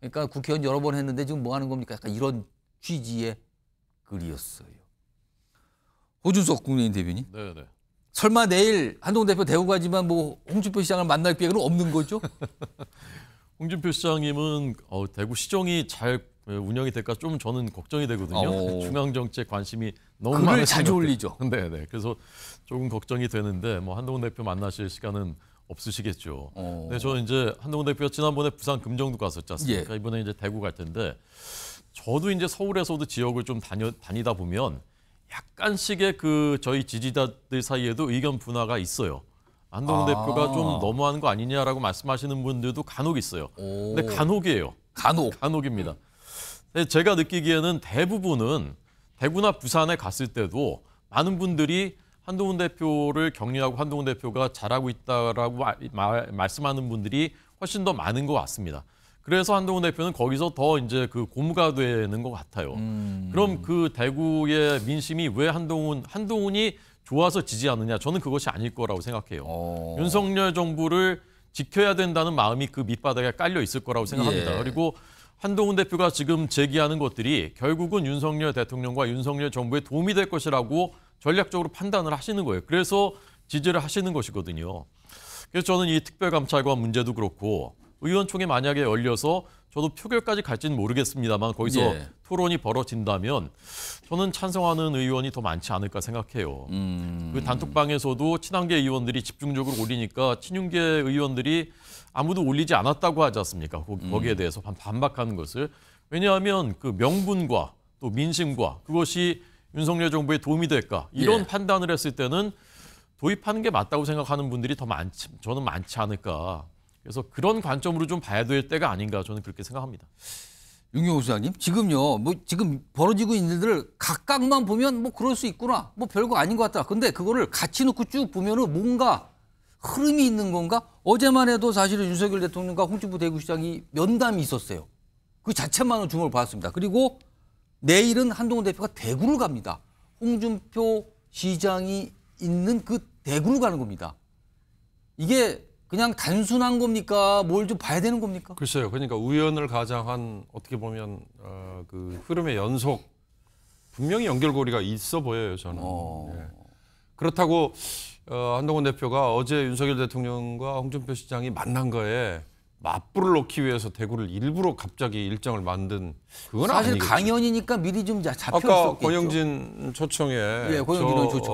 그러니까 국회의원 여러 번 했는데 지금 뭐 하는 겁니까? 약간 이런 취지의 글이었어요. 호준석 국민의힘 대변인. 네네. 네. 설마 내일 한동 대표 대구 가지만 뭐 홍준표 시장을 만날 기회은 없는 거죠? 홍준표 시장님은 어, 대구 시정이 잘 운영이 될까 좀 저는 걱정이 되거든요. 오. 어. 중앙 정책 관심이 너무 많아서 자주 올리죠. 네, 네. 그래서 조금 걱정이 되는데 뭐 한동훈 대표 만나실 시간은 없으시겠죠. 오. 어. 근 저는 이제 한동훈 대표가 지난번에 부산 금정도 갔었지 않습니까? 예. 이번에 이제 대구 갈 텐데 저도 이제 서울에서도 지역을 좀 다녀 다니다 보면 약간씩의 그 저희 지지자들 사이에도 의견 분화가 있어요. 안동훈 아. 대표가 좀 너무하는 거 아니냐라고 말씀하시는 분들도 간혹 있어요. 오. 근데 간혹이에요. 간혹. 간혹입니다. 제가 느끼기에는 대부분은 대구나 부산에 갔을 때도 많은 분들이 한동훈 대표를 격려하고 한동훈 대표가 잘하고 있다라고 말, 마, 말씀하는 분들이 훨씬 더 많은 것 같습니다. 그래서 한동훈 대표는 거기서 더 이제 그 고무가 되는 것 같아요. 음. 그럼 그 대구의 민심이 왜 한동훈 한동훈이 좋아서 지지하느냐? 저는 그것이 아닐 거라고 생각해요. 어. 윤석열 정부를 지켜야 된다는 마음이 그 밑바닥에 깔려 있을 거라고 생각합니다. 예. 그리고 한동훈 대표가 지금 제기하는 것들이 결국은 윤석열 대통령과 윤석열 정부에 도움이 될 것이라고 전략적으로 판단을 하시는 거예요. 그래서 지지를 하시는 것이거든요. 그래서 저는 이 특별감찰관 문제도 그렇고 의원총회 만약에 열려서 저도 표결까지 갈지는 모르겠습니다만 거기서 예. 토론이 벌어진다면 저는 찬성하는 의원이 더 많지 않을까 생각해요. 음... 그 단톡방에서도 친한계 의원들이 집중적으로 올리니까 친윤계 의원들이 아무도 올리지 않았다고 하지 않습니까? 음. 거기에 대해서 반박하는 것을 왜냐하면 그 명분과 또 민심과 그것이 윤석열 정부에 도움이 될까 이런 예. 판단을 했을 때는 도입하는 게 맞다고 생각하는 분들이 더 많지 저는 많지 않을까 그래서 그런 관점으로 좀 봐야 될 때가 아닌가 저는 그렇게 생각합니다. 윤경호 수장님 지금요 뭐 지금 벌어지고 있는 일들을 각각만 보면 뭐 그럴 수 있구나 뭐 별거 아닌 것 같다 근데 그거를 같이 놓고 쭉 보면은 뭔가 흐름이 있는 건가 어제만 해도 사실은 윤석열 대통령과 홍준표 대구시장이 면담이 있었어요 그 자체만으로 주목을 받았습니다 그리고 내일은 한동훈 대표가 대구를 갑니다 홍준표 시장이 있는 그 대구를 가는 겁니다 이게 그냥 단순한 겁니까? 뭘 좀 봐야 되는 겁니까? 글쎄요. 그러니까 우연을 가장한 어떻게 보면 어, 그 흐름의 연속 분명히 연결고리가 있어 보여요. 저는. 어... 예. 그렇다고 어, 한동훈 대표가 어제 윤석열 대통령과 홍준표 시장이 만난 거에 맞불을 놓기 위해서 대구를 일부러 갑자기 일정을 만든 그건 사실 아니겠죠. 강연이니까 미리 좀 잡혀 아까 권영진 초청에 예, 권영진 초청.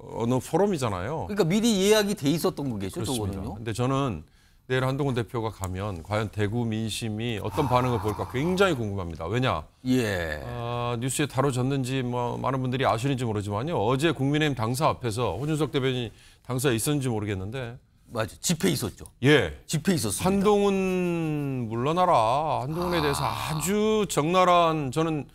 어, 느 포럼이잖아요. 그러니까 미리 예약이 돼 있었던 거겠죠, 그렇습니다. 저거데 저는 내일 한동훈 대표가 가면 과연 대구 민심이 어떤 반응을 보까 굉장히 궁금합니다. 왜냐? 예. 어, 뉴스에 다뤄졌는지 뭐 많은 분들이 아시는지 모르지만요. 어제 국민의힘 당사 앞에서 호준석 대변인 당사에 있었는지 모르겠는데 맞아. 집회 있었죠. 예. 집회 있었습니 한동훈 물러나라. 한동훈에 아... 대해서 아주 적나라한 저는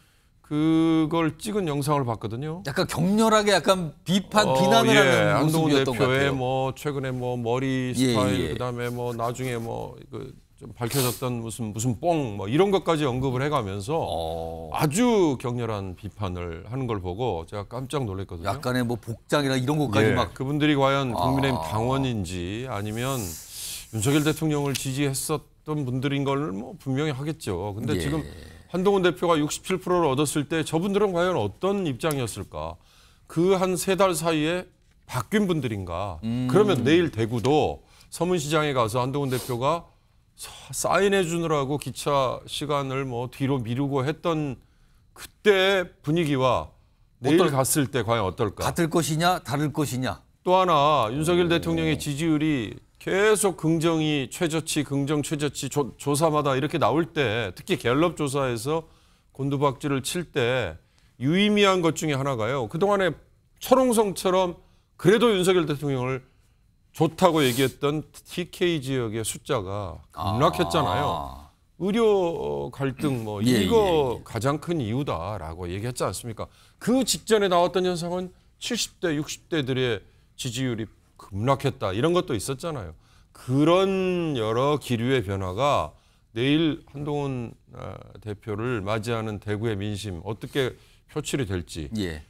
그걸 찍은 영상을 봤거든요. 약간 격렬하게 약간 비판 어, 비난을 예. 하는 한동훈 대표의 뭐 최근에 뭐 머리 예, 스타일 예, 예. 그다음에 뭐 나중에 뭐그 좀 밝혀졌던 무슨 무슨 뽕뭐 이런 것까지 언급을 해가면서 어. 아주 격렬한 비판을 하는 걸 보고 제가 깜짝 놀랐거든요. 약간의 뭐 복장이나 이런 것까지 예, 막 그분들이 과연 아. 국민의힘 당원인지 아니면 윤석열 대통령을 지지했었던 분들인 걸 뭐 분명히 하겠죠. 근데 예. 지금 한동훈 대표가 67%를 얻었을 때 저분들은 과연 어떤 입장이었을까? 그 한 세 달 사이에 바뀐 분들인가? 음. 그러면 내일 대구도 서문시장에 가서 한동훈 대표가 사인해 주느라고 기차 시간을 뭐 뒤로 미루고 했던 그때 분위기와 내일 어떨, 갔을 때 과연 어떨까? 같을 것이냐 다를 것이냐? 또 하나 윤석열 오. 대통령의 지지율이 계속 긍정이 최저치, 긍정 최저치 조, 조사마다 이렇게 나올 때 특히 갤럽 조사에서 곤두박질을 칠 때 유의미한 것 중에 하나가요. 그동안에 철옹성처럼 그래도 윤석열 대통령을 좋다고 얘기했던 TK 지역의 숫자가 급락했잖아요. 아. 의료 갈등 뭐 예, 예 이거 예, 예. 가장 큰 이유다라고 얘기했지 않습니까? 그 직전에 나왔던 현상은 70대, 60대들의 지지율이 급락했다 이런 것도 있었잖아요. 그런 여러 기류의 변화가 내일 한동훈 아, 대표를 맞이하는 대구의 민심 어떻게 표출이 될지 예.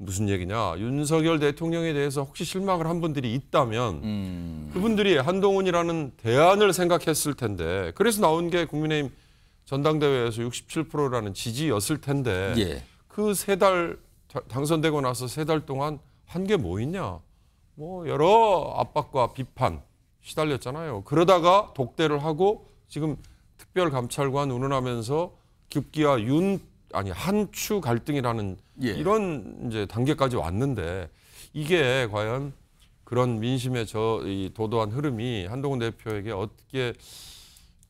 무슨 얘기냐. 윤석열 대통령에 대해서 혹시 실망을 한 분들이 있다면 음. 그분들이 한동훈이라는 대안을 생각했을 텐데 그래서 나온 게 국민의힘 전당대회에서 67%라는 지지였을 텐데 예. 그세 달 당선되고 나서 세 달 동안 한 게 뭐 있냐. 뭐 여러 압박과 비판 시달렸잖아요. 그러다가 독대를 하고 지금 특별감찰관 운운하면서 급기야 윤 아니 한추 갈등이라는 예. 이런 이제 단계까지 왔는데 이게 과연 그런 민심의 저이 도도한 흐름이 한동훈 대표에게 어떻게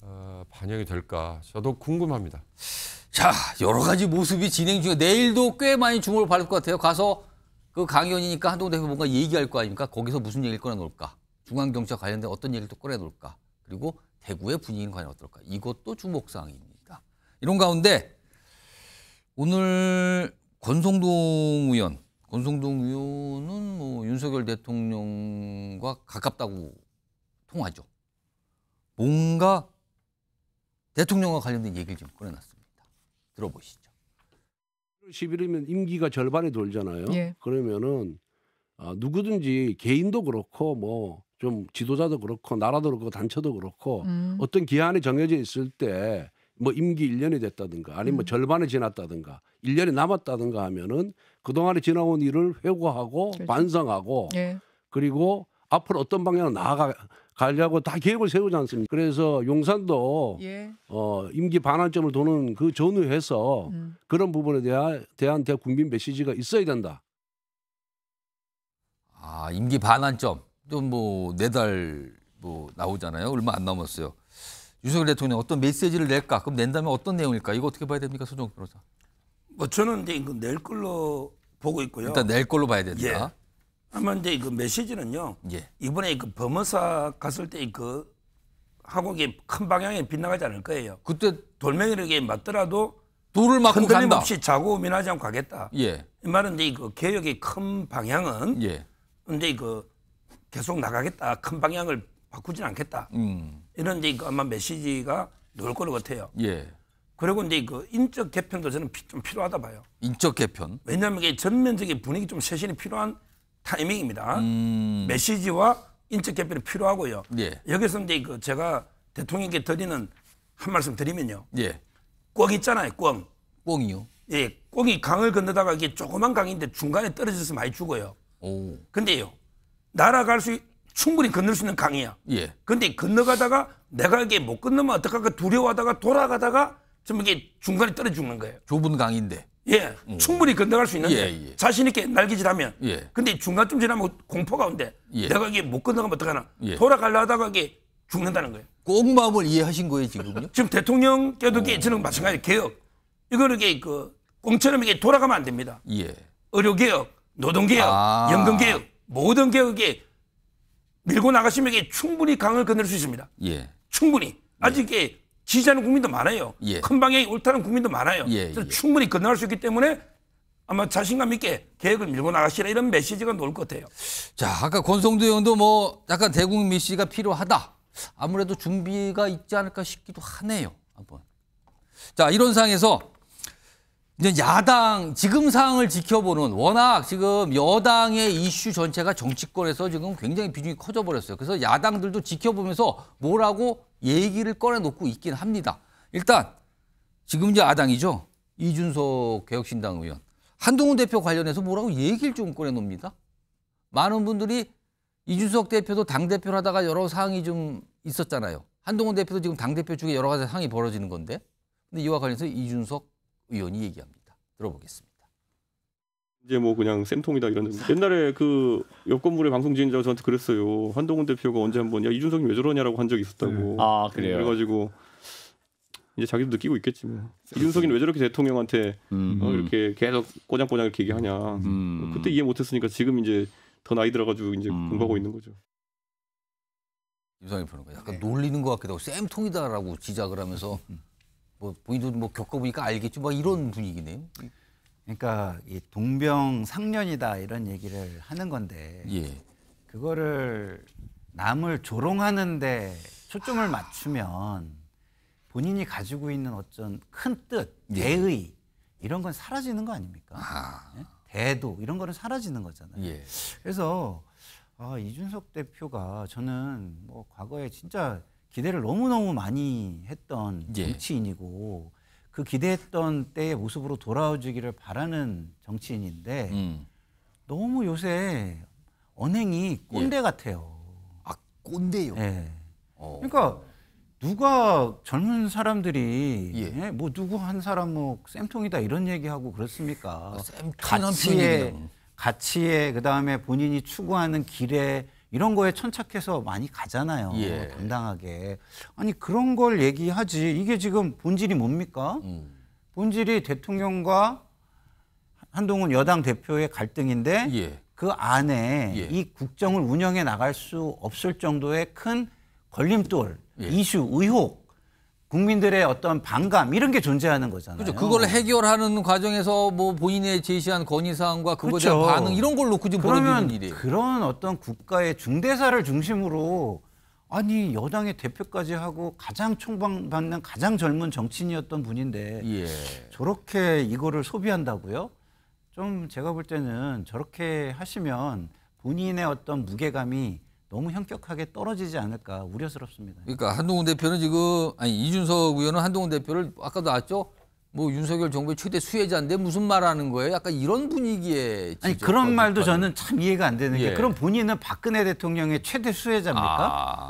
어, 반영이 될까 저도 궁금합니다. 자 여러 가지 모습이 진행 중에 내일도 꽤 많이 주목을 받을 것 같아요. 가서 그강의이니까 한동훈 대표 뭔가 얘기할 거 아닙니까? 거기서 무슨 얘기를 꺼내놓을까? 중앙경찰 관련된 어떤 얘기를 또 꺼내놓을까? 그리고 대구의 분위기는 과연 어떨까? 이것도 주목사항입니다. 이런 가운데 오늘 권성동 의원, 권성동 의원은 뭐 윤석열 대통령과 가깝다고 통하죠. 뭔가 대통령과 관련된 얘기를 좀 꺼내놨습니다. 들어보시죠. 11일이면 임기가 절반이 돌잖아요. 예. 그러면은 아, 누구든지 개인도 그렇고 뭐 좀 지도자도 그렇고 나라도 그렇고 단체도 그렇고 음. 어떤 기한이 정해져 있을 때뭐 임기 1년이 됐다든가 아니면 뭐 음. 절반이 지났다든가 1년이 남았다든가 하면은 그동안에 지나온 일을 회고하고 그렇죠. 반성하고 예. 그리고 앞으로 어떤 방향으로 나아가 가려고 다 계획을 세우지 않습니까? 그래서 용산도 예. 어, 임기 반환점을 도는 그 전후해서 음. 그런 부분에 대한 대한 대국민 메시지가 있어야 된다. 아 임기 반환점 또 뭐 네 달뭐 네 뭐 나오잖아요. 얼마 안 남았어요. 윤석열 대통령 어떤 메시지를 낼까? 그럼 낸다면 어떤 내용일까? 이거 어떻게 봐야 됩니까, 소정 변호사? 뭐 저는 이제 이거 낼 걸로 보고 있고요. 일단 낼 걸로 봐야 된다. 예. 아마 이제 그 메시지는요. 예. 이번에 그 범어사 갔을 때 그 한국이 큰 방향에 빗나가지 않을 거예요. 그때 돌멩이에게 맞더라도 돌을 막고 흔들림 간다. 없이 자고 민하지 않고 가겠다. 예. 이 말은 이제 그 개혁의 큰 방향은 예. 근데 이거 그 계속 나가겠다. 큰 방향을 바꾸진 않겠다. 음. 이런 이제 아마 메시지가 나올 거로 같아요. 예. 그리고 이제 그 인적 개편도 저는 피, 좀 필요하다 봐요. 인적 개편? 왜냐하면 이게 전면적인 분위기 좀 쇄신이 필요한 타이밍입니다. 음. 메시지와 인적 개편이 필요하고요. 예. 여기서 이제 그 제가 대통령께 드리는 한 말씀 드리면요. 예. 꿩 있잖아요, 꿩. 꿩이요? 예, 꿩이 강을 건너다가 이게 조그만 강인데 중간에 떨어져서 많이 죽어요. 오. 근데요, 날아갈 수 있, 충분히 건널 수 있는 강이야. 예. 근데 건너가다가 내가 이게 못 건너면 어떡할까 두려워하다가 돌아가다가 좀 이게 중간에 떨어 죽는 거예요. 좁은 강인데. 예. 음. 충분히 건너갈 수 있는데 예, 예. 자신 있게 날개질하면. 예. 근데 중간쯤 지나면 공포가 온대. 예. 내가 이게 못 건너가면 어떡하나. 예. 돌아가려 하다가 이게 죽는다는 거예요. 꼭 마음을 이해하신 거예요 지금요? 지금 대통령께도 게 어. 저는 마찬가지 개혁. 이거는 이게 그 꽁처럼 이게 돌아가면 안 됩니다. 예. 의료개혁, 노동개혁, 아. 연금개혁 모든 개혁이 밀고 나가시면 이게 충분히 강을 건널 수 있습니다. 예. 충분히. 아직 예. 이 지지하는 국민도 많아요. 예. 큰 방향이 옳다는 국민도 많아요. 예, 그래서 충분히 건널 수 있기 때문에 아마 자신감 있게 계획을 밀고 나가시라 이런 메시지가 나올 것 같아요. 자, 아까 권성도 의도뭐 약간 대국민 시가 필요하다. 아무래도 준비가 있지 않을까 싶기도 하네요. 한번. 자, 이런 상에서 이제 야당 지금 상황을 지켜보는 워낙 지금 여당의 이슈 전체가 정치권에서 지금 굉장히 비중이 커져 버렸어요. 그래서 야당들도 지켜보면서 뭐라고 얘기를 꺼내놓고 있긴 합니다. 일단 지금 이제 야당이죠. 이준석 개혁신당 의원. 한동훈 대표 관련해서 뭐라고 얘기를 좀 꺼내놉니다. 많은 분들이 이준석 대표도 당대표를 하다가 여러 사항이 좀 있었잖아요. 한동훈 대표도 지금 당대표 중에 여러 가지 상이 황 벌어지는 건데. 근데 이와 관련해서 이준석 의원이 얘기합니다. 들어보겠습니다. 이제 뭐 그냥 쌤통이다 이런 옛날에 그 여권물의 방송 진행자 저한테 그랬어요. 한동훈 대표가 언제 한번 야 이준석이 왜 저러냐라고 한 적이 있었다고. 네. 아 그래요. 그래가지고 이제 자기도 느끼고 있겠지 뭐. 음. 이준석이왜 저렇게 대통령한테 음. 어, 이렇게 계속 꼬장꼬장 이렇게 얘기하냐. 음. 뭐 그때 이해 못했으니까 지금 이제 더 나이 들어가지고 이제 음. 공부하고 있는 거죠. 임상희 평론가 약간 네. 놀리는 것 같기도 하고 쌤통이다라고 지적을 하면서 뭐 본인도 뭐 겪어보니까 알겠지 뭐 이런 분위기네요. 그러니까 이 동병 상련이다 이런 얘기를 하는 건데 예. 그거를 남을 조롱하는데 초점을 맞추면 본인이 가지고 있는 어떤큰 뜻, 예. 대의 이런 건 사라지는 거 아닙니까? 아. 예? 대도 이런 거는 사라지는 거잖아요. 예. 그래서 아, 이준석 대표가 저는 뭐 과거에 진짜 기대를 너무너무 많이 했던 예. 정치인이고 그 기대했던 때의 모습으로 돌아오기를 바라는 정치인인데 음. 너무 요새 언행이 꼰대 예. 같아요. 아 꼰대요? 네. 그러니까 누가 젊은 사람들이 예. 예? 뭐 누구 한 사람 뭐 쌤통이다 이런 얘기하고 그렇습니까? 아, 쌤통 가치에 가치에 그다음에 본인이 추구하는 길에 이런 거에 천착해서 많이 가잖아요. 예. 당당하게. 아니 그런 걸 얘기하지. 이게 지금 본질이 뭡니까? 음. 본질이 대통령과 한동훈 여당 대표의 갈등인데 예. 그 안에 예. 이 국정을 운영해 나갈 수 없을 정도의 큰 걸림돌, 예. 이슈, 의혹 국민들의 어떤 반감 이런 게 존재하는 거잖아요. 그렇죠. 그걸 해결하는 과정에서 뭐 본인의 제시한 건의 사항과 그거에 대 그렇죠. 반응 이런 걸 놓고 지금 보어는 일이. 그런 어떤 국가의 중대사를 중심으로 아니 여당의 대표까지 하고 가장 총방받는 가장 젊은 정치인이었던 분인데 예. 저렇게 이거를 소비한다고요? 좀 제가 볼 때는 저렇게 하시면 본인의 어떤 무게감이 너무 현격하게 떨어지지 않을까 우려스럽습니다. 그러니까 한동훈 대표는 지금 아니 이준석 의원은 한동훈 대표를 아까 나왔죠. 뭐 윤석열 정부의 최대 수혜자인데 무슨 말하는 거예요? 약간 이런 분위기에 아니 그런 말도 저는 참 이해가 안 되는 예. 게 그럼 본인은 박근혜 대통령의 최대 수혜자입니까?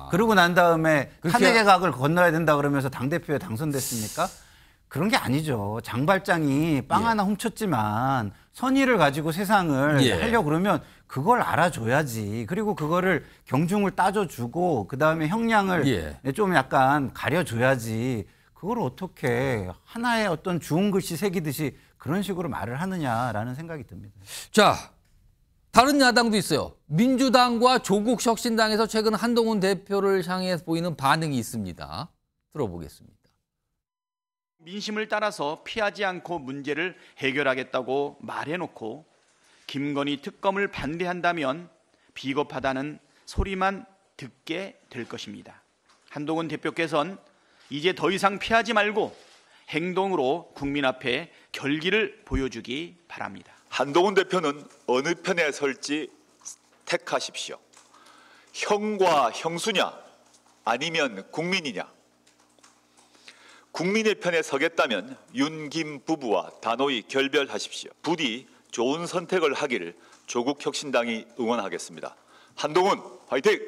아. 그러고 난 다음에 탄핵의 각을 건너야 된다 그러면서 당 대표에 당선됐습니까? 그런 게 아니죠. 장발장이 빵 예. 하나 훔쳤지만 선의를 가지고 세상을 예. 하려 그러면 그걸 알아줘야지. 그리고 그거를 경중을 따져주고 그다음에 형량을 예. 좀 약간 가려줘야지. 그걸 어떻게 하나의 어떤 주홍 글씨 새기듯이 그런 식으로 말을 하느냐라는 생각이 듭니다. 자, 다른 야당도 있어요. 민주당과 조국 혁신당에서 최근 한동훈 대표를 향해 보이는 반응이 있습니다. 들어보겠습니다. 민심을 따라서 피하지 않고 문제를 해결하겠다고 말해놓고 김건희 특검을 반대한다면 비겁하다는 소리만 듣게 될 것입니다. 한동훈 대표께서는 이제 더 이상 피하지 말고 행동으로 국민 앞에 결기를 보여주기 바랍니다. 한동훈 대표는 어느 편에 설지 택하십시오. 형과 형수냐 아니면 국민이냐. 국민의 편에 서겠다면 윤김 부부와 단호히 결별하십시오. 부디 좋은 선택을 하길 조국 혁신당이 응원하겠습니다. 한동훈 화이팅!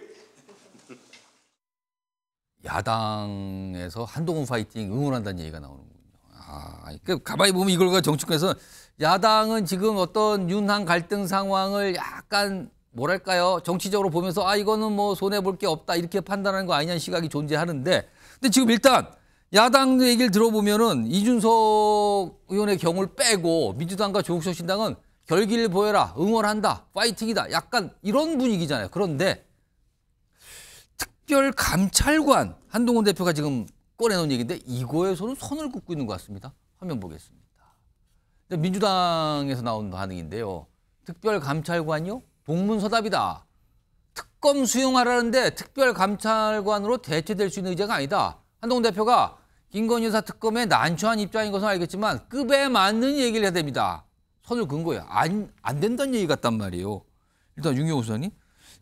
야당에서 한동훈 파이팅 응원한다는 얘기가 나오는군요. 아, 그 가만히 보면 이걸 정치권에서 야당은 지금 어떤 윤한 갈등 상황을 약간 뭐랄까요 정치적으로 보면서 아 이거는 뭐 손해 볼 게 없다 이렇게 판단하는 거 아니냐는 시각이 존재하는데 근데 지금 일단 야당 얘기를 들어보면은 이준석 의원의 경우를 빼고 민주당과 조국석 신당은 결기를 보여라, 응원한다, 파이팅이다, 약간 이런 분위기잖아요. 그런데 특별 감찰관 한동훈 대표가 지금 꺼내놓은 얘기인데 이거에서는 손을 긋고 있는 것 같습니다. 화면 보겠습니다. 민주당에서 나온 반응인데요. 특별 감찰관이요? 동문서답이다. 특검 수용하라는데 특별 감찰관으로 대체될 수 있는 의제가 아니다. 한동훈 대표가 김건희 여사 특검에 난처한 입장인 것은 알겠지만 급에 맞는 얘기를 해야 됩니다. 선을 긋 거예요. 안, 안 된다는 얘기 같단 말이에요. 일단 윤경호 수사님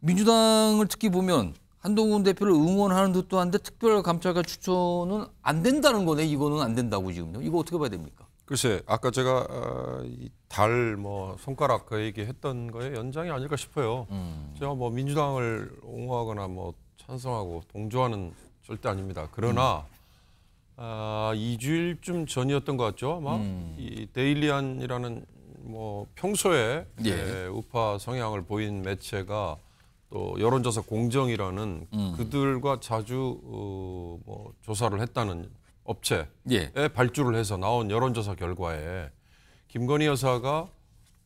민주당을 특히 보면 한동훈 대표를 응원하는 듯도 한데 특별감찰관 추천은 안 된다는 거네. 이거는 안 된다고 지금요. 이거 어떻게 봐야 됩니까? 글쎄 아까 제가 어, 달뭐 손가락 그 얘기했던 거에 연장이 아닐까 싶어요. 음. 제가 뭐 민주당을 옹호하거나 뭐 찬성하고 동조하는 절대 아닙니다. 그러나 음. 아, 2주일쯤 전이었던 것 같죠. 아마 음. 이 데일리안이라는 뭐 평소에 예. 예, 우파 성향을 보인 매체가 또 여론조사 공정이라는 음. 그들과 자주 어, 뭐 조사를 했다는 업체에 예. 발주를 해서 나온 여론조사 결과에 김건희 여사가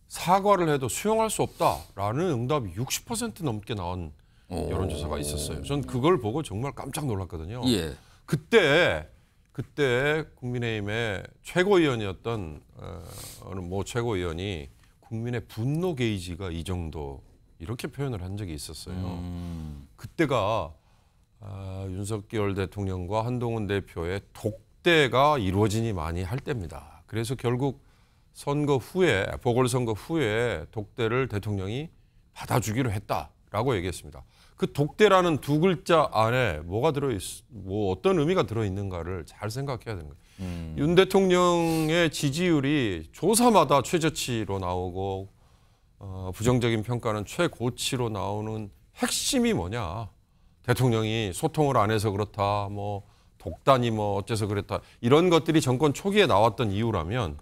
사과를 해도 수용할 수 없다라는 응답이 60% 넘게 나온 오. 여론조사가 있었어요. 전 그걸 보고 정말 깜짝 놀랐거든요. 예. 그때 그때 국민의힘의 최고위원이었던 어, 어느 모 최고위원이 국민의 분노 게이지가 이 정도 이렇게 표현을 한 적이 있었어요. 음. 그때가 아, 윤석열 대통령과 한동훈 대표의 독대가 이루어지니 많이 할 때입니다. 그래서 결국 선거 후에 보궐선거 후에 독대를 대통령이 받아주기로 했다라고 얘기했습니다. 그 독대라는 두 글자 안에 뭐가 들어 있, 뭐 어떤 의미가 들어 있는가를 잘 생각해야 되는 거예요. 음. 윤 대통령의 지지율이 조사마다 최저치로 나오고 어, 부정적인 평가는 최고치로 나오는 핵심이 뭐냐? 대통령이 소통을 안 해서 그렇다, 뭐 독단이 뭐 어째서 그랬다 이런 것들이 정권 초기에 나왔던 이유라면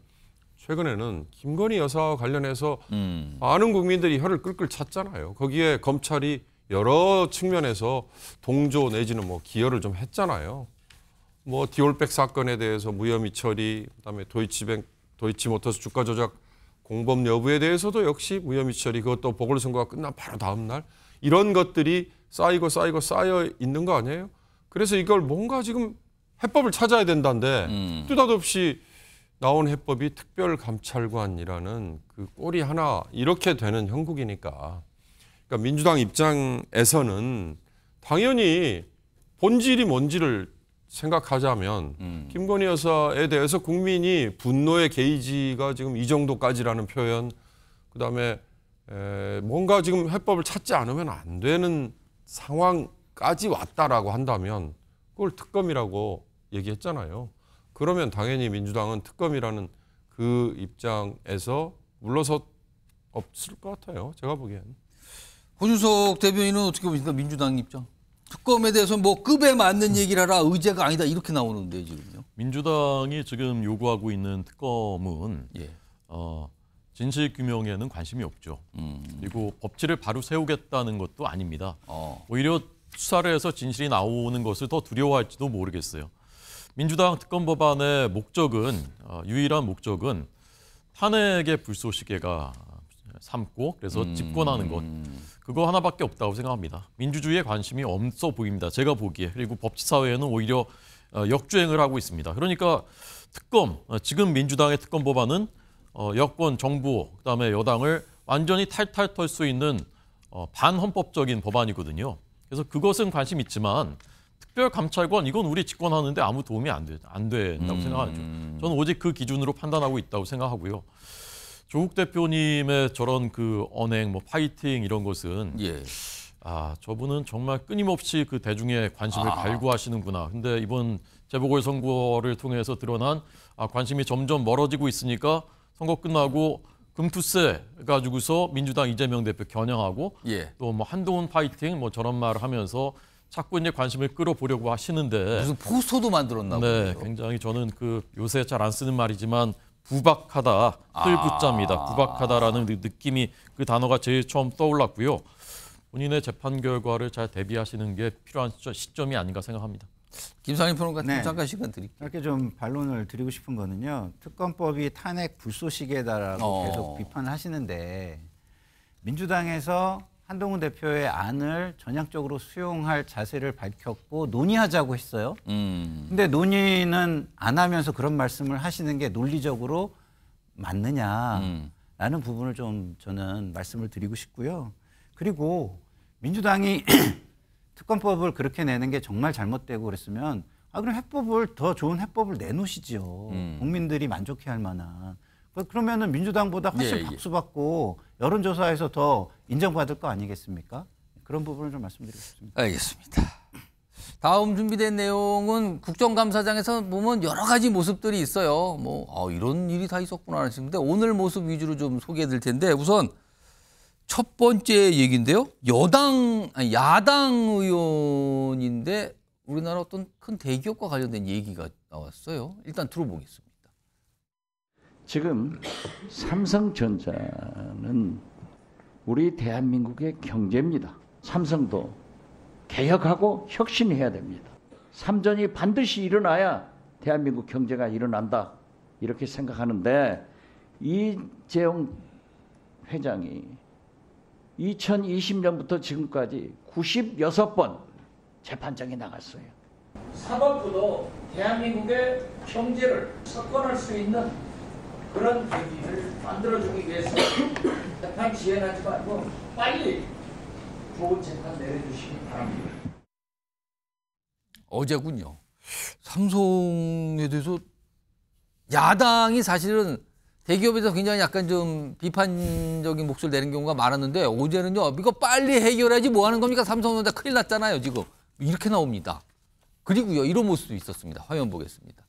최근에는 김건희 여사와 관련해서 음. 많은 국민들이 혀를 끌끌 찼잖아요. 거기에 검찰이 여러 측면에서 동조 내지는 뭐 기여를 좀 했잖아요. 뭐 디올백 사건에 대해서 무혐의 처리, 그다음에 도이치뱅 도이치모터스 주가 조작 공범 여부에 대해서도 역시 무혐의 처리, 그것도 보궐선거가 끝난 바로 다음 날 이런 것들이 쌓이고 쌓이고 쌓여 있는 거 아니에요? 그래서 이걸 뭔가 지금 해법을 찾아야 된다는데 음. 뜻없이 나온 해법이 특별감찰관이라는 그 꼴이 하나 이렇게 되는 형국이니까 그러니까 민주당 입장에서는 당연히 본질이 뭔지를 생각하자면 음. 김건희 여사에 대해서 국민이 분노의 게이지가 지금 이 정도까지라는 표현 그다음에 에, 뭔가 지금 해법을 찾지 않으면 안 되는 상황까지 왔다라고 한다면 그걸 특검이라고 얘기했잖아요. 그러면 당연히 민주당은 특검이라는 그 입장에서 물러서 없을 것 같아요. 제가 보기엔. 호준석 대변인은 어떻게 보십니까? 민주당 입장. 특검에 대해서 뭐 급에 맞는 얘기를 하라 의제가 아니다 이렇게 나오는데 지금요. 민주당이 지금 요구하고 있는 특검은 예. 어, 진실 규명에는 관심이 없죠. 음. 그리고 법치를 바로 세우겠다는 것도 아닙니다. 어. 오히려 수사를 해서 진실이 나오는 것을 더 두려워할지도 모르겠어요. 민주당 특검 법안의 목적은 어, 유일한 목적은 탄핵의 불쏘시개가 삼고 그래서 음. 집권하는 것. 그거 하나밖에 없다고 생각합니다. 민주주의에 관심이 없어 보입니다. 제가 보기에. 그리고 법치사회에는 오히려 어, 역주행을 하고 있습니다. 그러니까 특검, 어, 지금 민주당의 특검 법안은 어, 여권, 정부, 그다음에 여당을 완전히 탈탈 털 수 있는 반헌법적인 법안이거든요. 그래서 그것은 관심 있지만 특별감찰권 이건 우리 집권하는데 아무 도움이 안, 되, 안 된다고 음... 생각하죠. 저는 오직 그 기준으로 판단하고 있다고 생각하고요. 조국 대표님의 저런 그 언행, 뭐 파이팅 이런 것은 예. 아 저분은 정말 끊임없이 그 대중의 관심을 아. 갈구하시는구나. 근데 이번 재보궐 선거를 통해서 드러난 아, 관심이 점점 멀어지고 있으니까 선거 끝나고 금투세 가지고서 민주당 이재명 대표 겨냥하고 예. 또뭐 한동훈 파이팅 뭐 저런 말을 하면서 자꾸 이제 관심을 끌어보려고 하시는데 무슨 포스터도 만들었나 네, 보네 굉장히 저는 그 요새 잘 안 쓰는 말이지만 구박하다 틀붙잡니다 아. 구박하다라는 느낌이 그 단어가 제일 처음 떠올랐고요. 본인의 재판 결과를 잘 대비하시는 게 필요한 시점이 아닌가 생각합니다. 김상희 평론가 네. 잠깐 시간 드릴게요. 이게좀 반론을 드리고 싶은 거는요. 특검법이 탄핵 불쏘시개다라고 어. 계속 비판 하시는데 민주당에서 한동훈 대표의 안을 전향적으로 수용할 자세를 밝혔고 논의하자고 했어요. 음. 근데 논의는 안 하면서 그런 말씀을 하시는 게 논리적으로 맞느냐라는 음. 부분을 좀 저는 말씀을 드리고 싶고요. 그리고 민주당이 특검법을 그렇게 내는 게 정말 잘못되고 그랬으면 아 그럼 해법을 더 좋은 해법을 내놓으시죠 음. 국민들이 만족해할 만한 그, 그러면은 민주당보다 예, 훨씬 예, 박수 받고 예. 여론조사에서 더 인정받을 거 아니겠습니까? 그런 부분을 좀 말씀드리고 싶습니다. 알겠습니다. 다음 준비된 내용은 국정감사장에서 보면 여러 가지 모습들이 있어요. 뭐 아, 이런 일이 다 있었구나 하시는데 오늘 모습 위주로 좀 소개해 드릴 텐데 우선 첫 번째 얘기인데요. 여당 아니 야당 의원인데 우리나라 어떤 큰 대기업과 관련된 얘기가 나왔어요. 일단 들어보겠습니다. 지금 삼성전자는 우리 대한민국의 경제입니다. 삼성도 개혁하고 혁신해야 됩니다. 삼전이 반드시 일어나야 대한민국 경제가 일어난다. 이렇게 생각하는데 이재용 회장이 2020년부터 지금까지 96번 재판장에 나갔어요. 사법부도 대한민국의 경제를 석권할 수 있는 그런 분위기를 만들어주기 위해서 재판 지연하지 말고 빨리 좋은 재판 내려주시기 바랍니다. 어제군요. 삼성에 대해서 야당이 사실은 대기업에서 굉장히 약간 좀 비판적인 목소리를 내는 경우가 많았는데 어제는요. 이거 빨리 해결하지 뭐 하는 겁니까? 삼성전자 큰일 났잖아요, 지금. 이렇게 나옵니다. 그리고요. 이런 모습도 있었습니다. 화면 보겠습니다.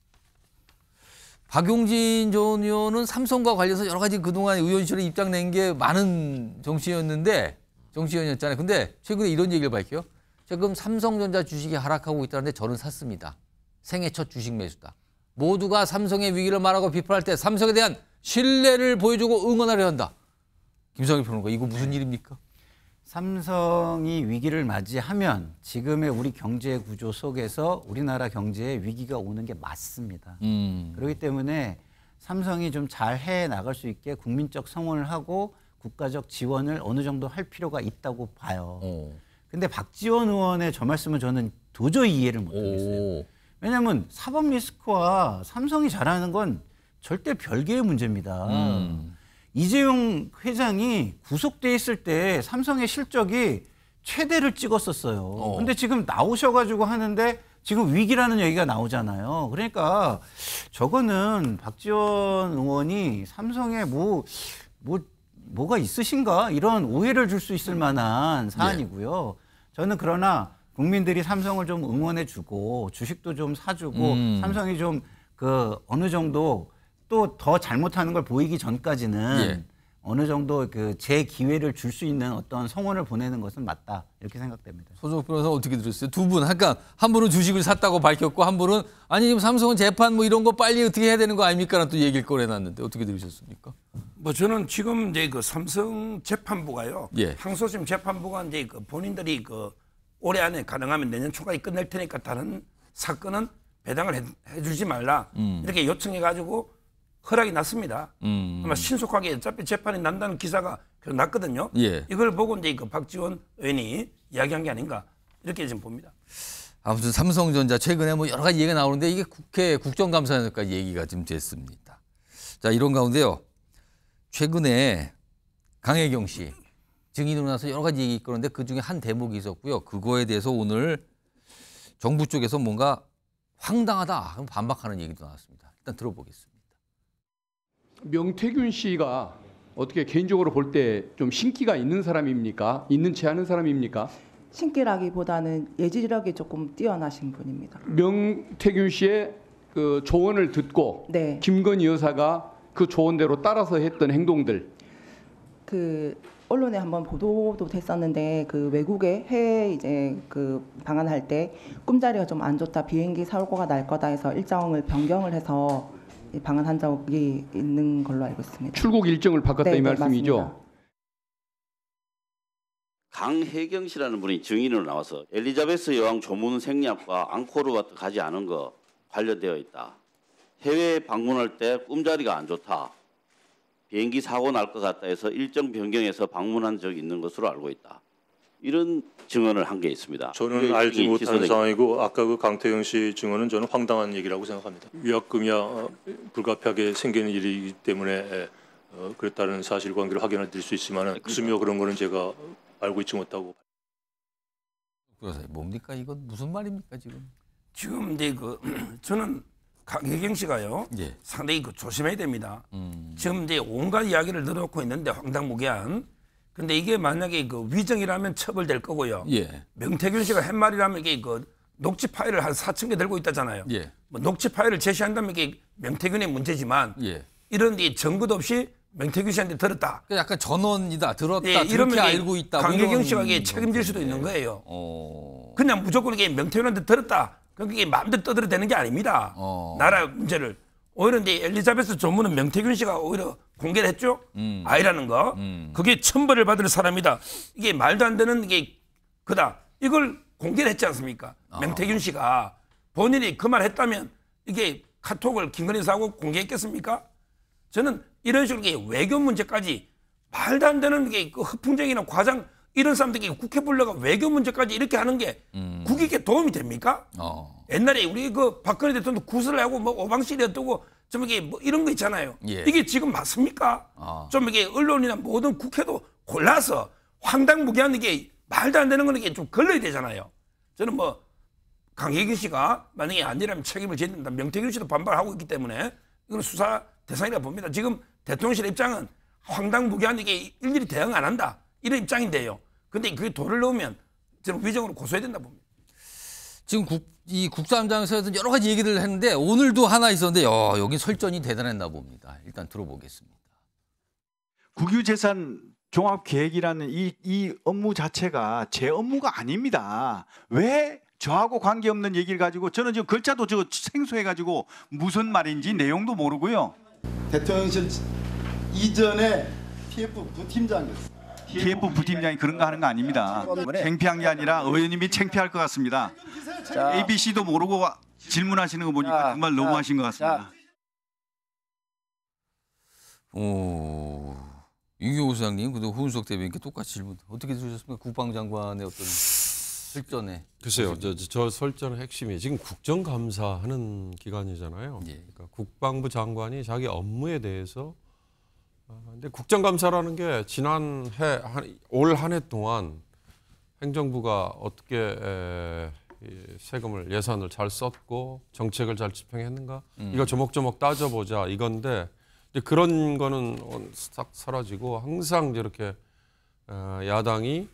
박용진 전 의원은 삼성과 관련해서 여러 가지 그동안 의원실에 입장 낸 게 많은 정치였는데 정치원이었잖아요 근데 최근에 이런 얘기를 밝혀요. 지금 삼성전자 주식이 하락하고 있다는데 저는 샀습니다. 생애 첫 주식 매수다. 모두가 삼성의 위기를 말하고 비판할 때 삼성에 대한 신뢰를 보여주고 응원하려 한다. 김성일 평론가 이거 무슨 일입니까? 삼성이 위기를 맞이하면 지금의 우리 경제 구조 속에서 우리나라 경제에 위기가 오는 게 맞습니다. 음. 그렇기 때문에 삼성이 좀 잘해 나갈 수 있게 국민적 성원을 하고 국가적 지원을 어느 정도 할 필요가 있다고 봐요. 오. 근데 박지원 의원의 저 말씀은 저는 도저히 이해를 못하겠어요. 왜냐하면 사법 리스크와 삼성이 잘하는 건 절대 별개의 문제입니다. 음. 이재용 회장이 구속돼 있을 때 삼성의 실적이 최대를 찍었었어요. 어. 근데 지금 나오셔가지고 하는데 지금 위기라는 얘기가 나오잖아요. 그러니까 저거는 박지원 의원이 삼성에 뭐, 뭐, 뭐가 있으신가? 이런 오해를 줄 수 있을 만한 사안이고요. 네. 저는 그러나 국민들이 삼성을 좀 응원해주고 주식도 좀 사주고 음. 삼성이 좀 그 어느 정도 또더 잘못하는 걸 보이기 전까지는 예. 어느 정도 그제 기회를 줄 수 있는 어떤 성원을 보내는 것은 맞다 이렇게 생각됩니다. 소정 변호사 어떻게 들었어요? 두 분, 그까한 분은 주식을 샀다고 밝혔고 한 분은 아니 지금 삼성은 재판 뭐 이런 거 빨리 어떻게 해야 되는 거 아닙니까라는 또 얘기를 꺼내놨는데 어떻게 들으셨습니까? 뭐 저는 지금 이제 그 삼성 재판부가요, 예. 항소심 재판부가 이제 그 본인들이 그 올해 안에 가능하면 내년 초까지 끝낼 테니까 다른 사건은 배당을 해, 주지 말라 음. 이렇게 요청해 가지고 허락이 났습니다. 음. 아마 신속하게 어차피 재판이 난다는 기사가 났거든요. 예. 이걸 보고 이제 그 박지원 의원이 이야기한 게 아닌가 이렇게 지금 봅니다. 아무튼 삼성전자 최근에 뭐 여러 가지 얘기가 나오는데 이게 국회 국정감사까지 에서 얘기가 지금 됐습니다. 자 이런 가운데요. 최근에 강혜경 씨 증인 으로나서 여러 가지 얘기 있거든요. 그 중에 한 대목이 있었고요. 그거에 대해서 오늘 정부 쪽에서 뭔가 황당하다 반박하는 얘기도 나왔습니다. 일단 들어보겠습니다. 명태균 씨가 어떻게 개인적으로 볼 때 좀 신기가 있는 사람입니까? 있는 채 하는 사람입니까? 신기라기보다는 예지력이 조금 뛰어나신 분입니다. 명태균 씨의 그 조언을 듣고 네. 김건희 여사가 그 조언대로 따라서 했던 행동들. 그 언론에 한번 보도도 됐었는데 그 외국에 해외 이제 그 방한할 때 꿈자리가 좀 안 좋다 비행기 사고가 날 거다 해서 일정을 변경을 해서 방한 한적이 있는 걸로 알고 있습니다. 출국 일정을 바꿨다 네, 이 네, 말씀이죠. 맞습니다. 강혜경 씨라는 분이 증인으로 나와서 엘리자베스 여왕 조문 생략과 앙코르와 가지 않은 거 관련되어 있다. 해외 방문할 때 꿈자리가 안 좋다. 비행기 사고 날 것 같다 해서 일정 변경해서 방문한 적이 있는 것으로 알고 있다. 이런 증언을 한 게 있습니다. 저는 알지 못한 상황이고 아까 그 강태영 씨 증언은 저는 황당한 얘기라고 생각합니다. 위약금이야 어, 불가피하게 생기는 일이기 때문에 어, 그랬다는 사실관계를 확인해 수 있지만 수며 네, 그 그렇죠. 그런 거는 제가 알고 있지 못하고. 그래서 뭡니까 이건 무슨 말입니까 지금? 지금 근데 그 저는 강혜경 씨가요 예. 상당히 그 조심해야 됩니다. 음. 지금 이제 온갖 이야기를 늘어놓고 있는데 황당무계한 근데 이게 만약에 그위정이라면 처벌될 거고요. 예. 명태균 씨가 한 말이라면 이게 그 녹취 파일을 한 4천 개 들고 있다잖아요. 예. 뭐 녹취 파일을 제시한다면 이게 명태균의 문제지만 예. 이런 이 증거도 없이 명태균 씨한테 들었다. 그 약간 전원이다. 들었다. 예, 이렇게 알고 있다. 뭐 강혜경 씨가 이게 책임질 수도 있는 거예요. 어... 그냥 무조건 이게 명태균한테 들었다. 그게 마음대로 떠들어 대는 게 아닙니다. 어... 나라 문제를. 오히려 이제 엘리자베스 조문은 명태균 씨가 오히려 공개를 했죠. 음. 아이라는 거. 음. 그게 천벌을 받을 사람이다. 이게 말도 안 되는 게 그다. 이걸 공개를 했지 않습니까? 어. 맹태균 씨가 본인이 그 말 했다면 이게 카톡을 김건희 사하고 공개했겠습니까? 저는 이런 식으로 외교 문제까지 말도 안 되는 게그 허풍쟁이나 과장 이런 사람들이 국회 불러가 외교 문제까지 이렇게 하는 게 음. 국익에 도움이 됩니까? 어. 옛날에 우리 그 박근혜 대통령 구슬 하고 뭐 오방실이었다고 좀 이게 뭐 이런 거 있잖아요. 예. 이게 지금 맞습니까? 어. 좀 이게 언론이나 모든 국회도 골라서 황당무계한 게 말도 안 되는 거는 좀 걸러야 되잖아요. 저는 뭐 강혜균 씨가 만약에 아니라면 책임을 져야 된다. 명태균 씨도 반발하고 있기 때문에 이건 수사 대상이라 봅니다. 지금 대통령실 입장은 황당무계한 게 일일이 대응 안 한다. 이런 입장인데요. 근데 그게 도를 넣으면 저는 위정으로 고소해야 된다 봅니다. 지금 국, 이 국사함장에서 여러 가지 얘기를 했는데 오늘도 하나 있었는데 야, 여기 설전이 대단했나 봅니다. 일단 들어보겠습니다. 국유재산 종합계획이라는 이, 이 업무 자체가 제 업무가 아닙니다. 왜 저하고 관계없는 얘기를 가지고 저는 지금 글자도 저 생소해가지고 무슨 말인지 내용도 모르고요. 대통령실 이전에 TF 부팀장이었어요. TF 부팀장이 그런거 하는 거 아닙니다. 창피한 게 아니라 의원님이 창피할 것 같습니다. 자, ABC도 모르고 질문하시는 거 보니까 자, 정말 너무하신 것 같습니다. 오, 이규호 소장님, 그리 후은석 대변인께 똑같이 질문. 어떻게 들으셨습니까? 국방장관의 어떤 실전에. 글쎄요, 저, 저 설전 핵심이 지금 국정감사하는 기간이잖아요. 예. 그러니까 국방부 장관이 자기 업무에 대해서 아, 근데 국정감사라는 게 지난해 올 한 해 동안 행정부가 어떻게 세금을 예산을 잘 썼고 정책을 잘 집행했는가 음. 이거 조목조목 따져보자 이건데 이제 그런 거는 싹 사라지고 항상 이렇게 어, 야당이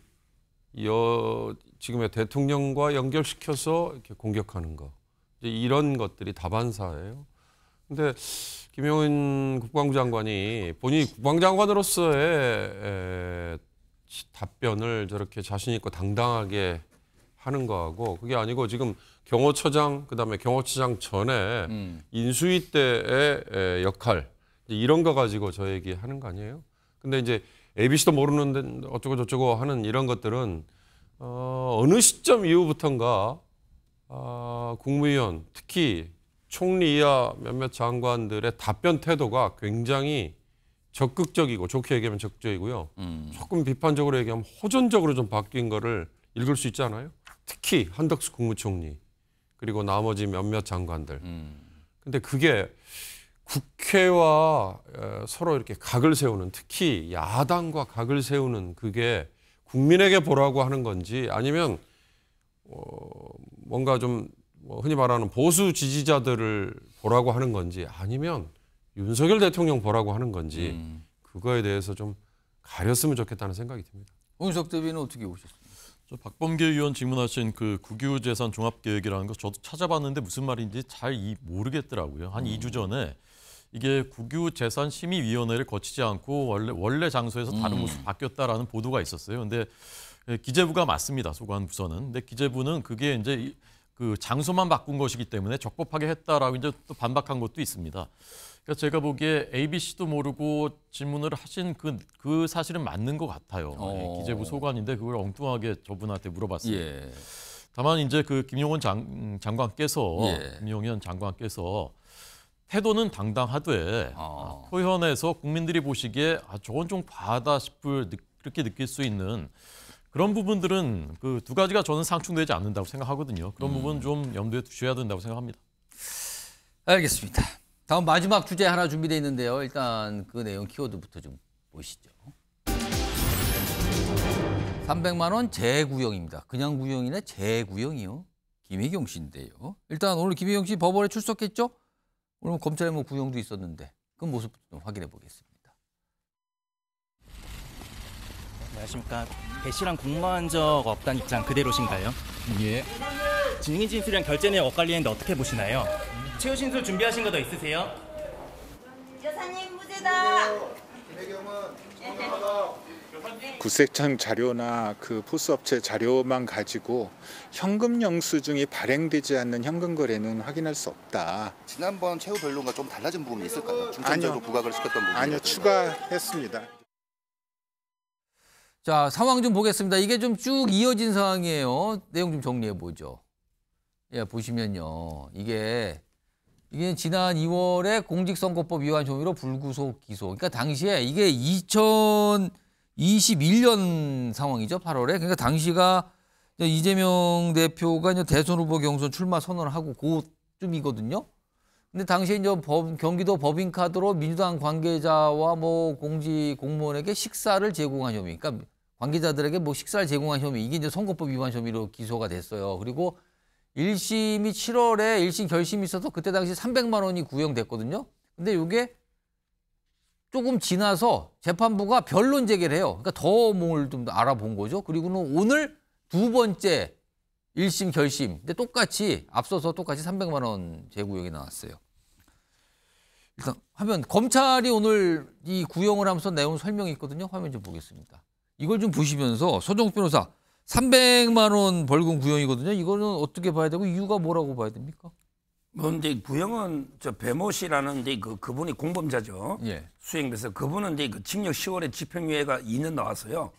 여 지금의 대통령과 연결시켜서 이렇게 공격하는 거 이런 것들이 다반사예요. 근데 김용은 국방부 장관이 본인이 국방장관으로서의 답변을 저렇게 자신 있고 당당하게 하는 거하고 그게 아니고 지금 경호처장 그다음에 경호처장 전에 음. 인수위 때의 역할 이런 거 가지고 저 얘기하는 거 아니에요? 근데 이제 ABC도 모르는 데 어쩌고 저쩌고 하는 이런 것들은 어, 어느 시점 이후부턴가 어, 국무위원 특히 총리 이하 몇몇 장관들의 답변 태도가 굉장히 적극적이고 좋게 얘기하면 적극적이고요. 음. 조금 비판적으로 얘기하면 호전적으로 좀 바뀐 거를 읽을 수 있잖아요. 특히 한덕수 국무총리 그리고 나머지 몇몇 장관들. 음. 근데 그게 국회와 어, 서로 이렇게 각을 세우는 특히 야당과 각을 세우는 그게 국민에게 보라고 하는 건지 아니면 어, 뭔가 좀뭐 흔히 말하는 보수 지지자들을 보라고 하는 건지 아니면 윤석열 대통령 보라고 하는 건지 음. 그거에 대해서 좀 가렸으면 좋겠다는 생각이 듭니다. 홍석 대비는 어떻게 보셨습니까? 박범계 의원 질문하신 그 국유재산 종합계획이라는 거 저도 찾아봤는데 무슨 말인지 잘 모르겠더라고요. 한 음. 2주 전에 이게 국유재산 심의위원회를 거치지 않고 원래 원래 장소에서 다른 모습 음. 바뀌었다라는 보도가 있었어요. 근데 예, 기재부가 맞습니다. 소관 부서는. 근데 기재부는 그게 이제 그 장소만 바꾼 것이기 때문에 적법하게 했다라고 이제 또 반박한 것도 있습니다. 그러니까 제가 보기에 ABC도 모르고 질문을 하신 그, 그 사실은 맞는 것 같아요. 예, 어. 기재부 소관인데 그걸 엉뚱하게 저분한테 물어봤습니 예. 다만 이제 그 김용원 장, 장관께서 예. 김용현 장관께서 태도는 당당하되 어. 표현에서 국민들이 보시기에 아, 저건 좀 과하다 싶을 그렇게 느낄 수 있는 그런 부분들은 그 두 가지가 저는 상충되지 않는다고 생각하거든요. 그런 음. 부분 좀 염두에 두셔야 된다고 생각합니다. 알겠습니다. 다음 마지막 주제 하나 준비되어 있는데요. 일단 그 내용 키워드부터 좀 보시죠. 300만 원 재구형입니다. 그냥 구형이네 재구형이요. 김혜경 씨인데요. 일단 오늘 김혜경 씨 법원에 출석했죠? 오늘 검찰에 뭐 구형도 있었는데 그 모습부터 확인해 보겠습니다. 안녕하십니까. 배씨랑 공모한 적 없단 입장 그대로신가요? 예. 증인 진술이랑 결제 내역 엇갈리는데 어떻게 보시나요? 최후 진술 준비하신 거 더 있으세요? 여사님 무죄다. 구색청 자료나 그 포스업체 자료만 가지고 현금 영수증이 발행되지 않는 현금 거래는 확인할 수 없다. 지난번 최후 변론과 좀 달라진 부분이 있을까요? 중천적으로 부각을 시켰던 부분. 아니요, 추가했습니다. 자, 상황 좀 보겠습니다. 이게 좀 쭉 이어진 상황이에요. 내용 좀 정리해 보죠. 예, 보시면요. 이게 이게 지난 2월에 공직선거법 위반 혐의로 불구속 기소. 그러니까 당시에 이게 2021년 상황이죠. 8월에. 그러니까 당시가 이재명 대표가 대선 후보 경선 출마 선언을 하고 곧쯤이거든요 근데 당시에 이제 법, 경기도 법인카드로 민주당 관계자와 뭐 공직 공무원에게 식사를 제공한 혐의, 그러니까 관계자들에게 뭐 식사를 제공한 혐의, 이게 이제 선거법 위반 혐의로 기소가 됐어요. 그리고 1심이 7월에 1심 결심이 있어서 그때 당시 300만 원이 구형됐거든요. 근데 이게 조금 지나서 재판부가 변론 제기를 해요. 그러니까 더뭘을좀 알아본 거죠. 그리고는 오늘 두 번째 1심 결심. 근데 똑같이 앞서서 똑같이 300만 원 재구역이 나왔어요. 일단 그러니까 화면 검찰이 오늘 이 구형을 하면서 내용 설명이 있거든요. 화면 좀 보겠습니다. 이걸 좀 보시면서 소정 변호사 300만 원 벌금 구형이거든요. 이거는 어떻게 봐야 되고 이유가 뭐라고 봐야 됩니까? 그런데 뭐 구형은 저 배모 씨라는 데그 그분이 공범자죠. 예. 수행돼서 그분은 데그 징역 10월에 집행유예가 2년 나왔어요.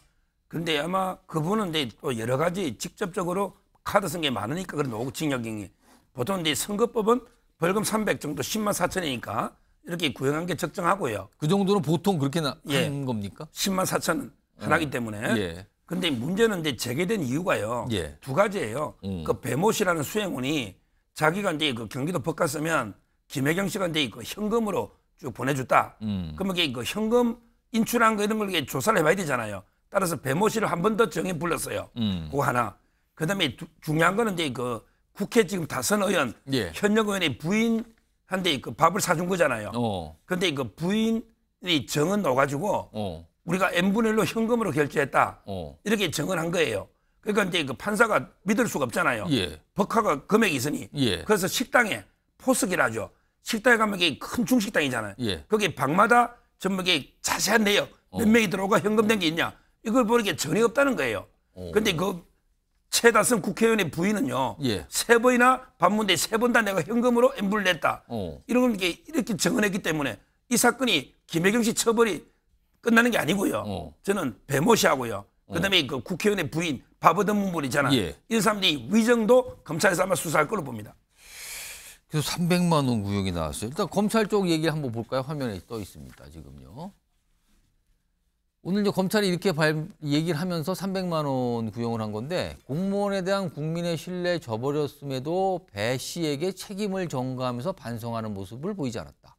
근데 아마 그분은 데또 여러 가지 직접적으로 카드 승계 많으니까 그런 오구 징역이 보통 데 선거법은 벌금 300 정도 10만 4천이니까 이렇게 구형한 게 적정하고요. 그 정도는 보통 그렇게 나, 예. 한 겁니까? 10만 4천 원 하나기 때문에. 예. 근데 문제는 이제 재개된 이유가요. 예. 두 가지예요. 음. 그 배모씨라는 수행원이 자기가 이제 그 경기도 벗갔으면 김혜경 씨가 이제 그 현금으로 쭉 보내줬다. 음. 그러면 이게 그 현금 인출한 거 이런 걸 조사를 해봐야 되잖아요. 따라서 배모 씨를 한 번 더 정해 불렀어요. 음. 그거 하나. 그다음에 중요한 거는 이제 그 국회 지금 다선 의원, 예. 현역 의원의 부인 한데 그 밥을 사준 거잖아요. 어. 근데 그 부인이 정은 넣어가지고 어. 우리가 n분의 1로 현금으로 결제했다. 어. 이렇게 정은한 거예요. 그러니까 이제 그 판사가 믿을 수가 없잖아요. 예. 법화가 금액이 있으니. 예. 그래서 식당에 포석이라죠. 하 식당에 가면 큰 중식당이잖아요. 예. 거기 방마다 전부 이게 자세한 내역 어. 몇 명이 들어오고 현금 된 게 있냐. 이걸 보니까 전혀 없다는 거예요. 어. 근데 그 최다승 국회의원의 부인은요. 예. 세 번이나 반문대 세 번 다 내가 현금으로 엠블 냈다. 어. 이런 게 이렇게 증언했기 때문에 이 사건이 김혜경 씨 처벌이 끝나는 게 아니고요. 어. 저는 배모 씨하고요. 어. 그다음에 어. 그 국회의원의 부인 바보던 문물이잖아. 예. 이런 사람들이 위정도 검찰에서 아마 수사할 걸로 봅니다. 그래서 300만 원 구역이 나왔어요. 일단 검찰 쪽 얘기를 한번 볼까요? 화면에 떠 있습니다. 지금요. 오늘 이제 검찰이 이렇게 발, 얘기를 하면서 300만 원 구형을 한 건데 공무원에 대한 국민의 신뢰 저버렸음에도 배 씨에게 책임을 전가하면서 반성하는 모습을 보이지 않았다.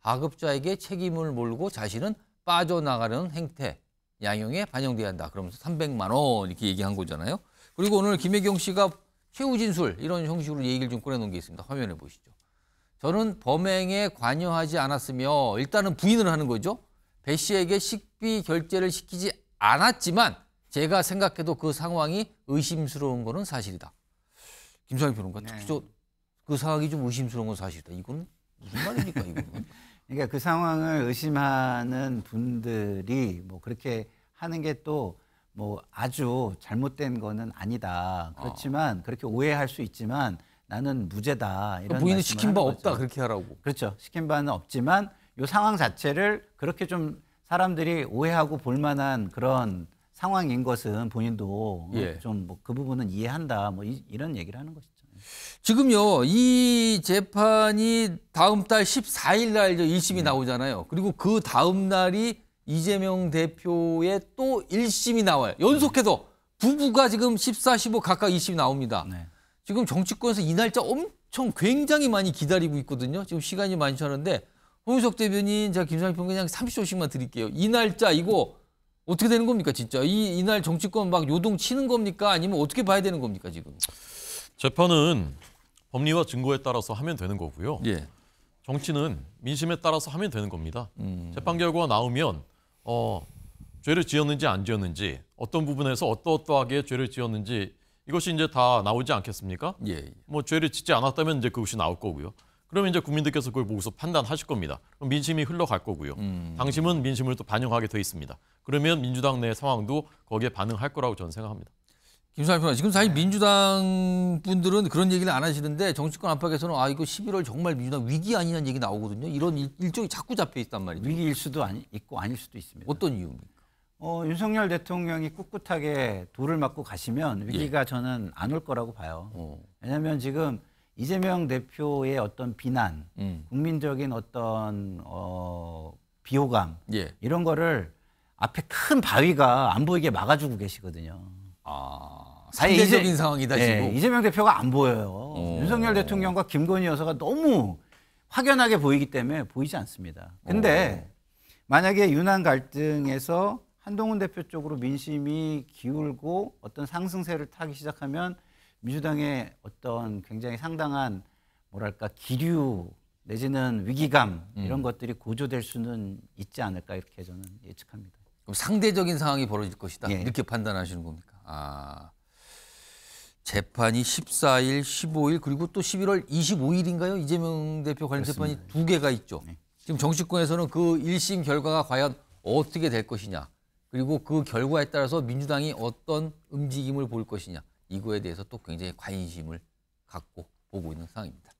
하급자에게 책임을 몰고 자신은 빠져나가는 행태, 양형에 반영돼야 한다. 그러면서 300만 원 이렇게 얘기한 거잖아요. 그리고 오늘 김혜경 씨가 최후 진술 이런 형식으로 얘기를 좀 꺼내놓은 게 있습니다. 화면에 보시죠. 저는 범행에 관여하지 않았으며 일단은 부인을 하는 거죠. 배 씨에게 식비 결제를 시키지 않았지만 제가 생각해도 그 상황이 의심스러운 거는 사실이다. 김상희 변호가 특히 네. 저그 상황이 좀 의심스러운 건 사실이다. 이건 무슨 말입니까 이거 그러니까 그 상황을 의심하는 분들이 뭐 그렇게 하는 게 또 뭐 아주 잘못된 거는 아니다. 아. 그렇지만 아. 그렇게 오해할 수 있지만 나는 무죄다. 이런 부인은 시킨 바 없다 그렇게 하라고. 그렇죠. 시킨 바는 없지만 이 상황 자체를 그렇게 좀 사람들이 오해하고 볼만한 그런 상황인 것은 본인도 예. 좀뭐 그 부분은 이해한다 뭐 이, 런 얘기를 하는 것이죠. 지금요 이 재판이 다음 달 14일 날 1심이 네. 나오잖아요. 그리고 그 다음 날이 이재명 대표의 또 1심이 나와요. 네. 연속해서 부부가 지금 14, 15 각각 2심이 나옵니다. 네. 지금 정치권에서 이 날짜 엄청 굉장히 많이 기다리고 있거든요. 지금 시간이 많지 않은데 홍유석 대변인, 제가 김상희 평론가 30초씩만 드릴게요. 이 날짜 이거 어떻게 되는 겁니까 진짜? 이 이 날 정치권 막 요동치는 겁니까? 아니면 어떻게 봐야 되는 겁니까 지금? 재판은 법리와 증거에 따라서 하면 되는 거고요. 예. 정치는 민심에 따라서 하면 되는 겁니다. 음. 재판 결과가 나오면 어, 죄를 지었는지 안 지었는지 어떤 부분에서 어떠어떠하게 죄를 지었는지 이것이 이제 다 나오지 않겠습니까? 예. 예. 뭐 죄를 짓지 않았다면 이제 그것이 나올 거고요. 그러면 이제 국민들께서 그걸 보고서 판단하실 겁니다. 그럼 민심이 흘러갈 거고요. 음. 당심은 민심을 또 반영하게 돼 있습니다. 그러면 민주당 내 상황도 거기에 반응할 거라고 저는 생각합니다. 김수환 변호사, 지금 사실 민주당 분들은 그런 얘기를 안 하시는데 정치권 안팎에서는 아 이거 11월 정말 민주당 위기 아니냐는 얘기 나오거든요. 이런 일, 일정이 자꾸 잡혀 있단 말이죠. 위기일 수도 아니, 있고 아닐 수도 있습니다. 어떤 이유입니까? 어, 윤석열 대통령이 꿋꿋하게 돌을 맞고 가시면 위기가 예. 저는 안 올 거라고 봐요. 어. 왜냐하면 지금 이재명 대표의 어떤 비난, 음. 국민적인 어떤 어, 비호감 예. 이런 거를 앞에 큰 바위가 안 보이게 막아주고 계시거든요. 아, 아 상대적인 이재, 상황이다 예, 지금. 이재명 대표가 안 보여요. 오. 어. 윤석열 대통령과 김건희 여사가 너무 확연하게 보이기 때문에 보이지 않습니다. 근데 오. 어. 만약에 유난 갈등에서 한동훈 대표 쪽으로 민심이 기울고 어떤 상승세를 타기 시작하면 민주당의 어떤 굉장히 상당한 뭐랄까 기류 내지는 위기감 음. 이런 것들이 고조될 수는 있지 않을까 이렇게 저는 예측합니다. 그럼 상대적인 상황이 벌어질 것이다 예. 이렇게 판단하시는 겁니까? 아 재판이 14일, 15일 그리고 또 11월 25일인가요? 이재명 대표 관련 재판이 두 개가 있죠. 네. 지금 정치권에서는 그 1심 결과가 과연 어떻게 될 것이냐 그리고 그 결과에 따라서 민주당이 어떤 움직임을 보 것이냐 이거에 대해서 또 굉장히 관심을 갖고 보고 있는 상황입니다.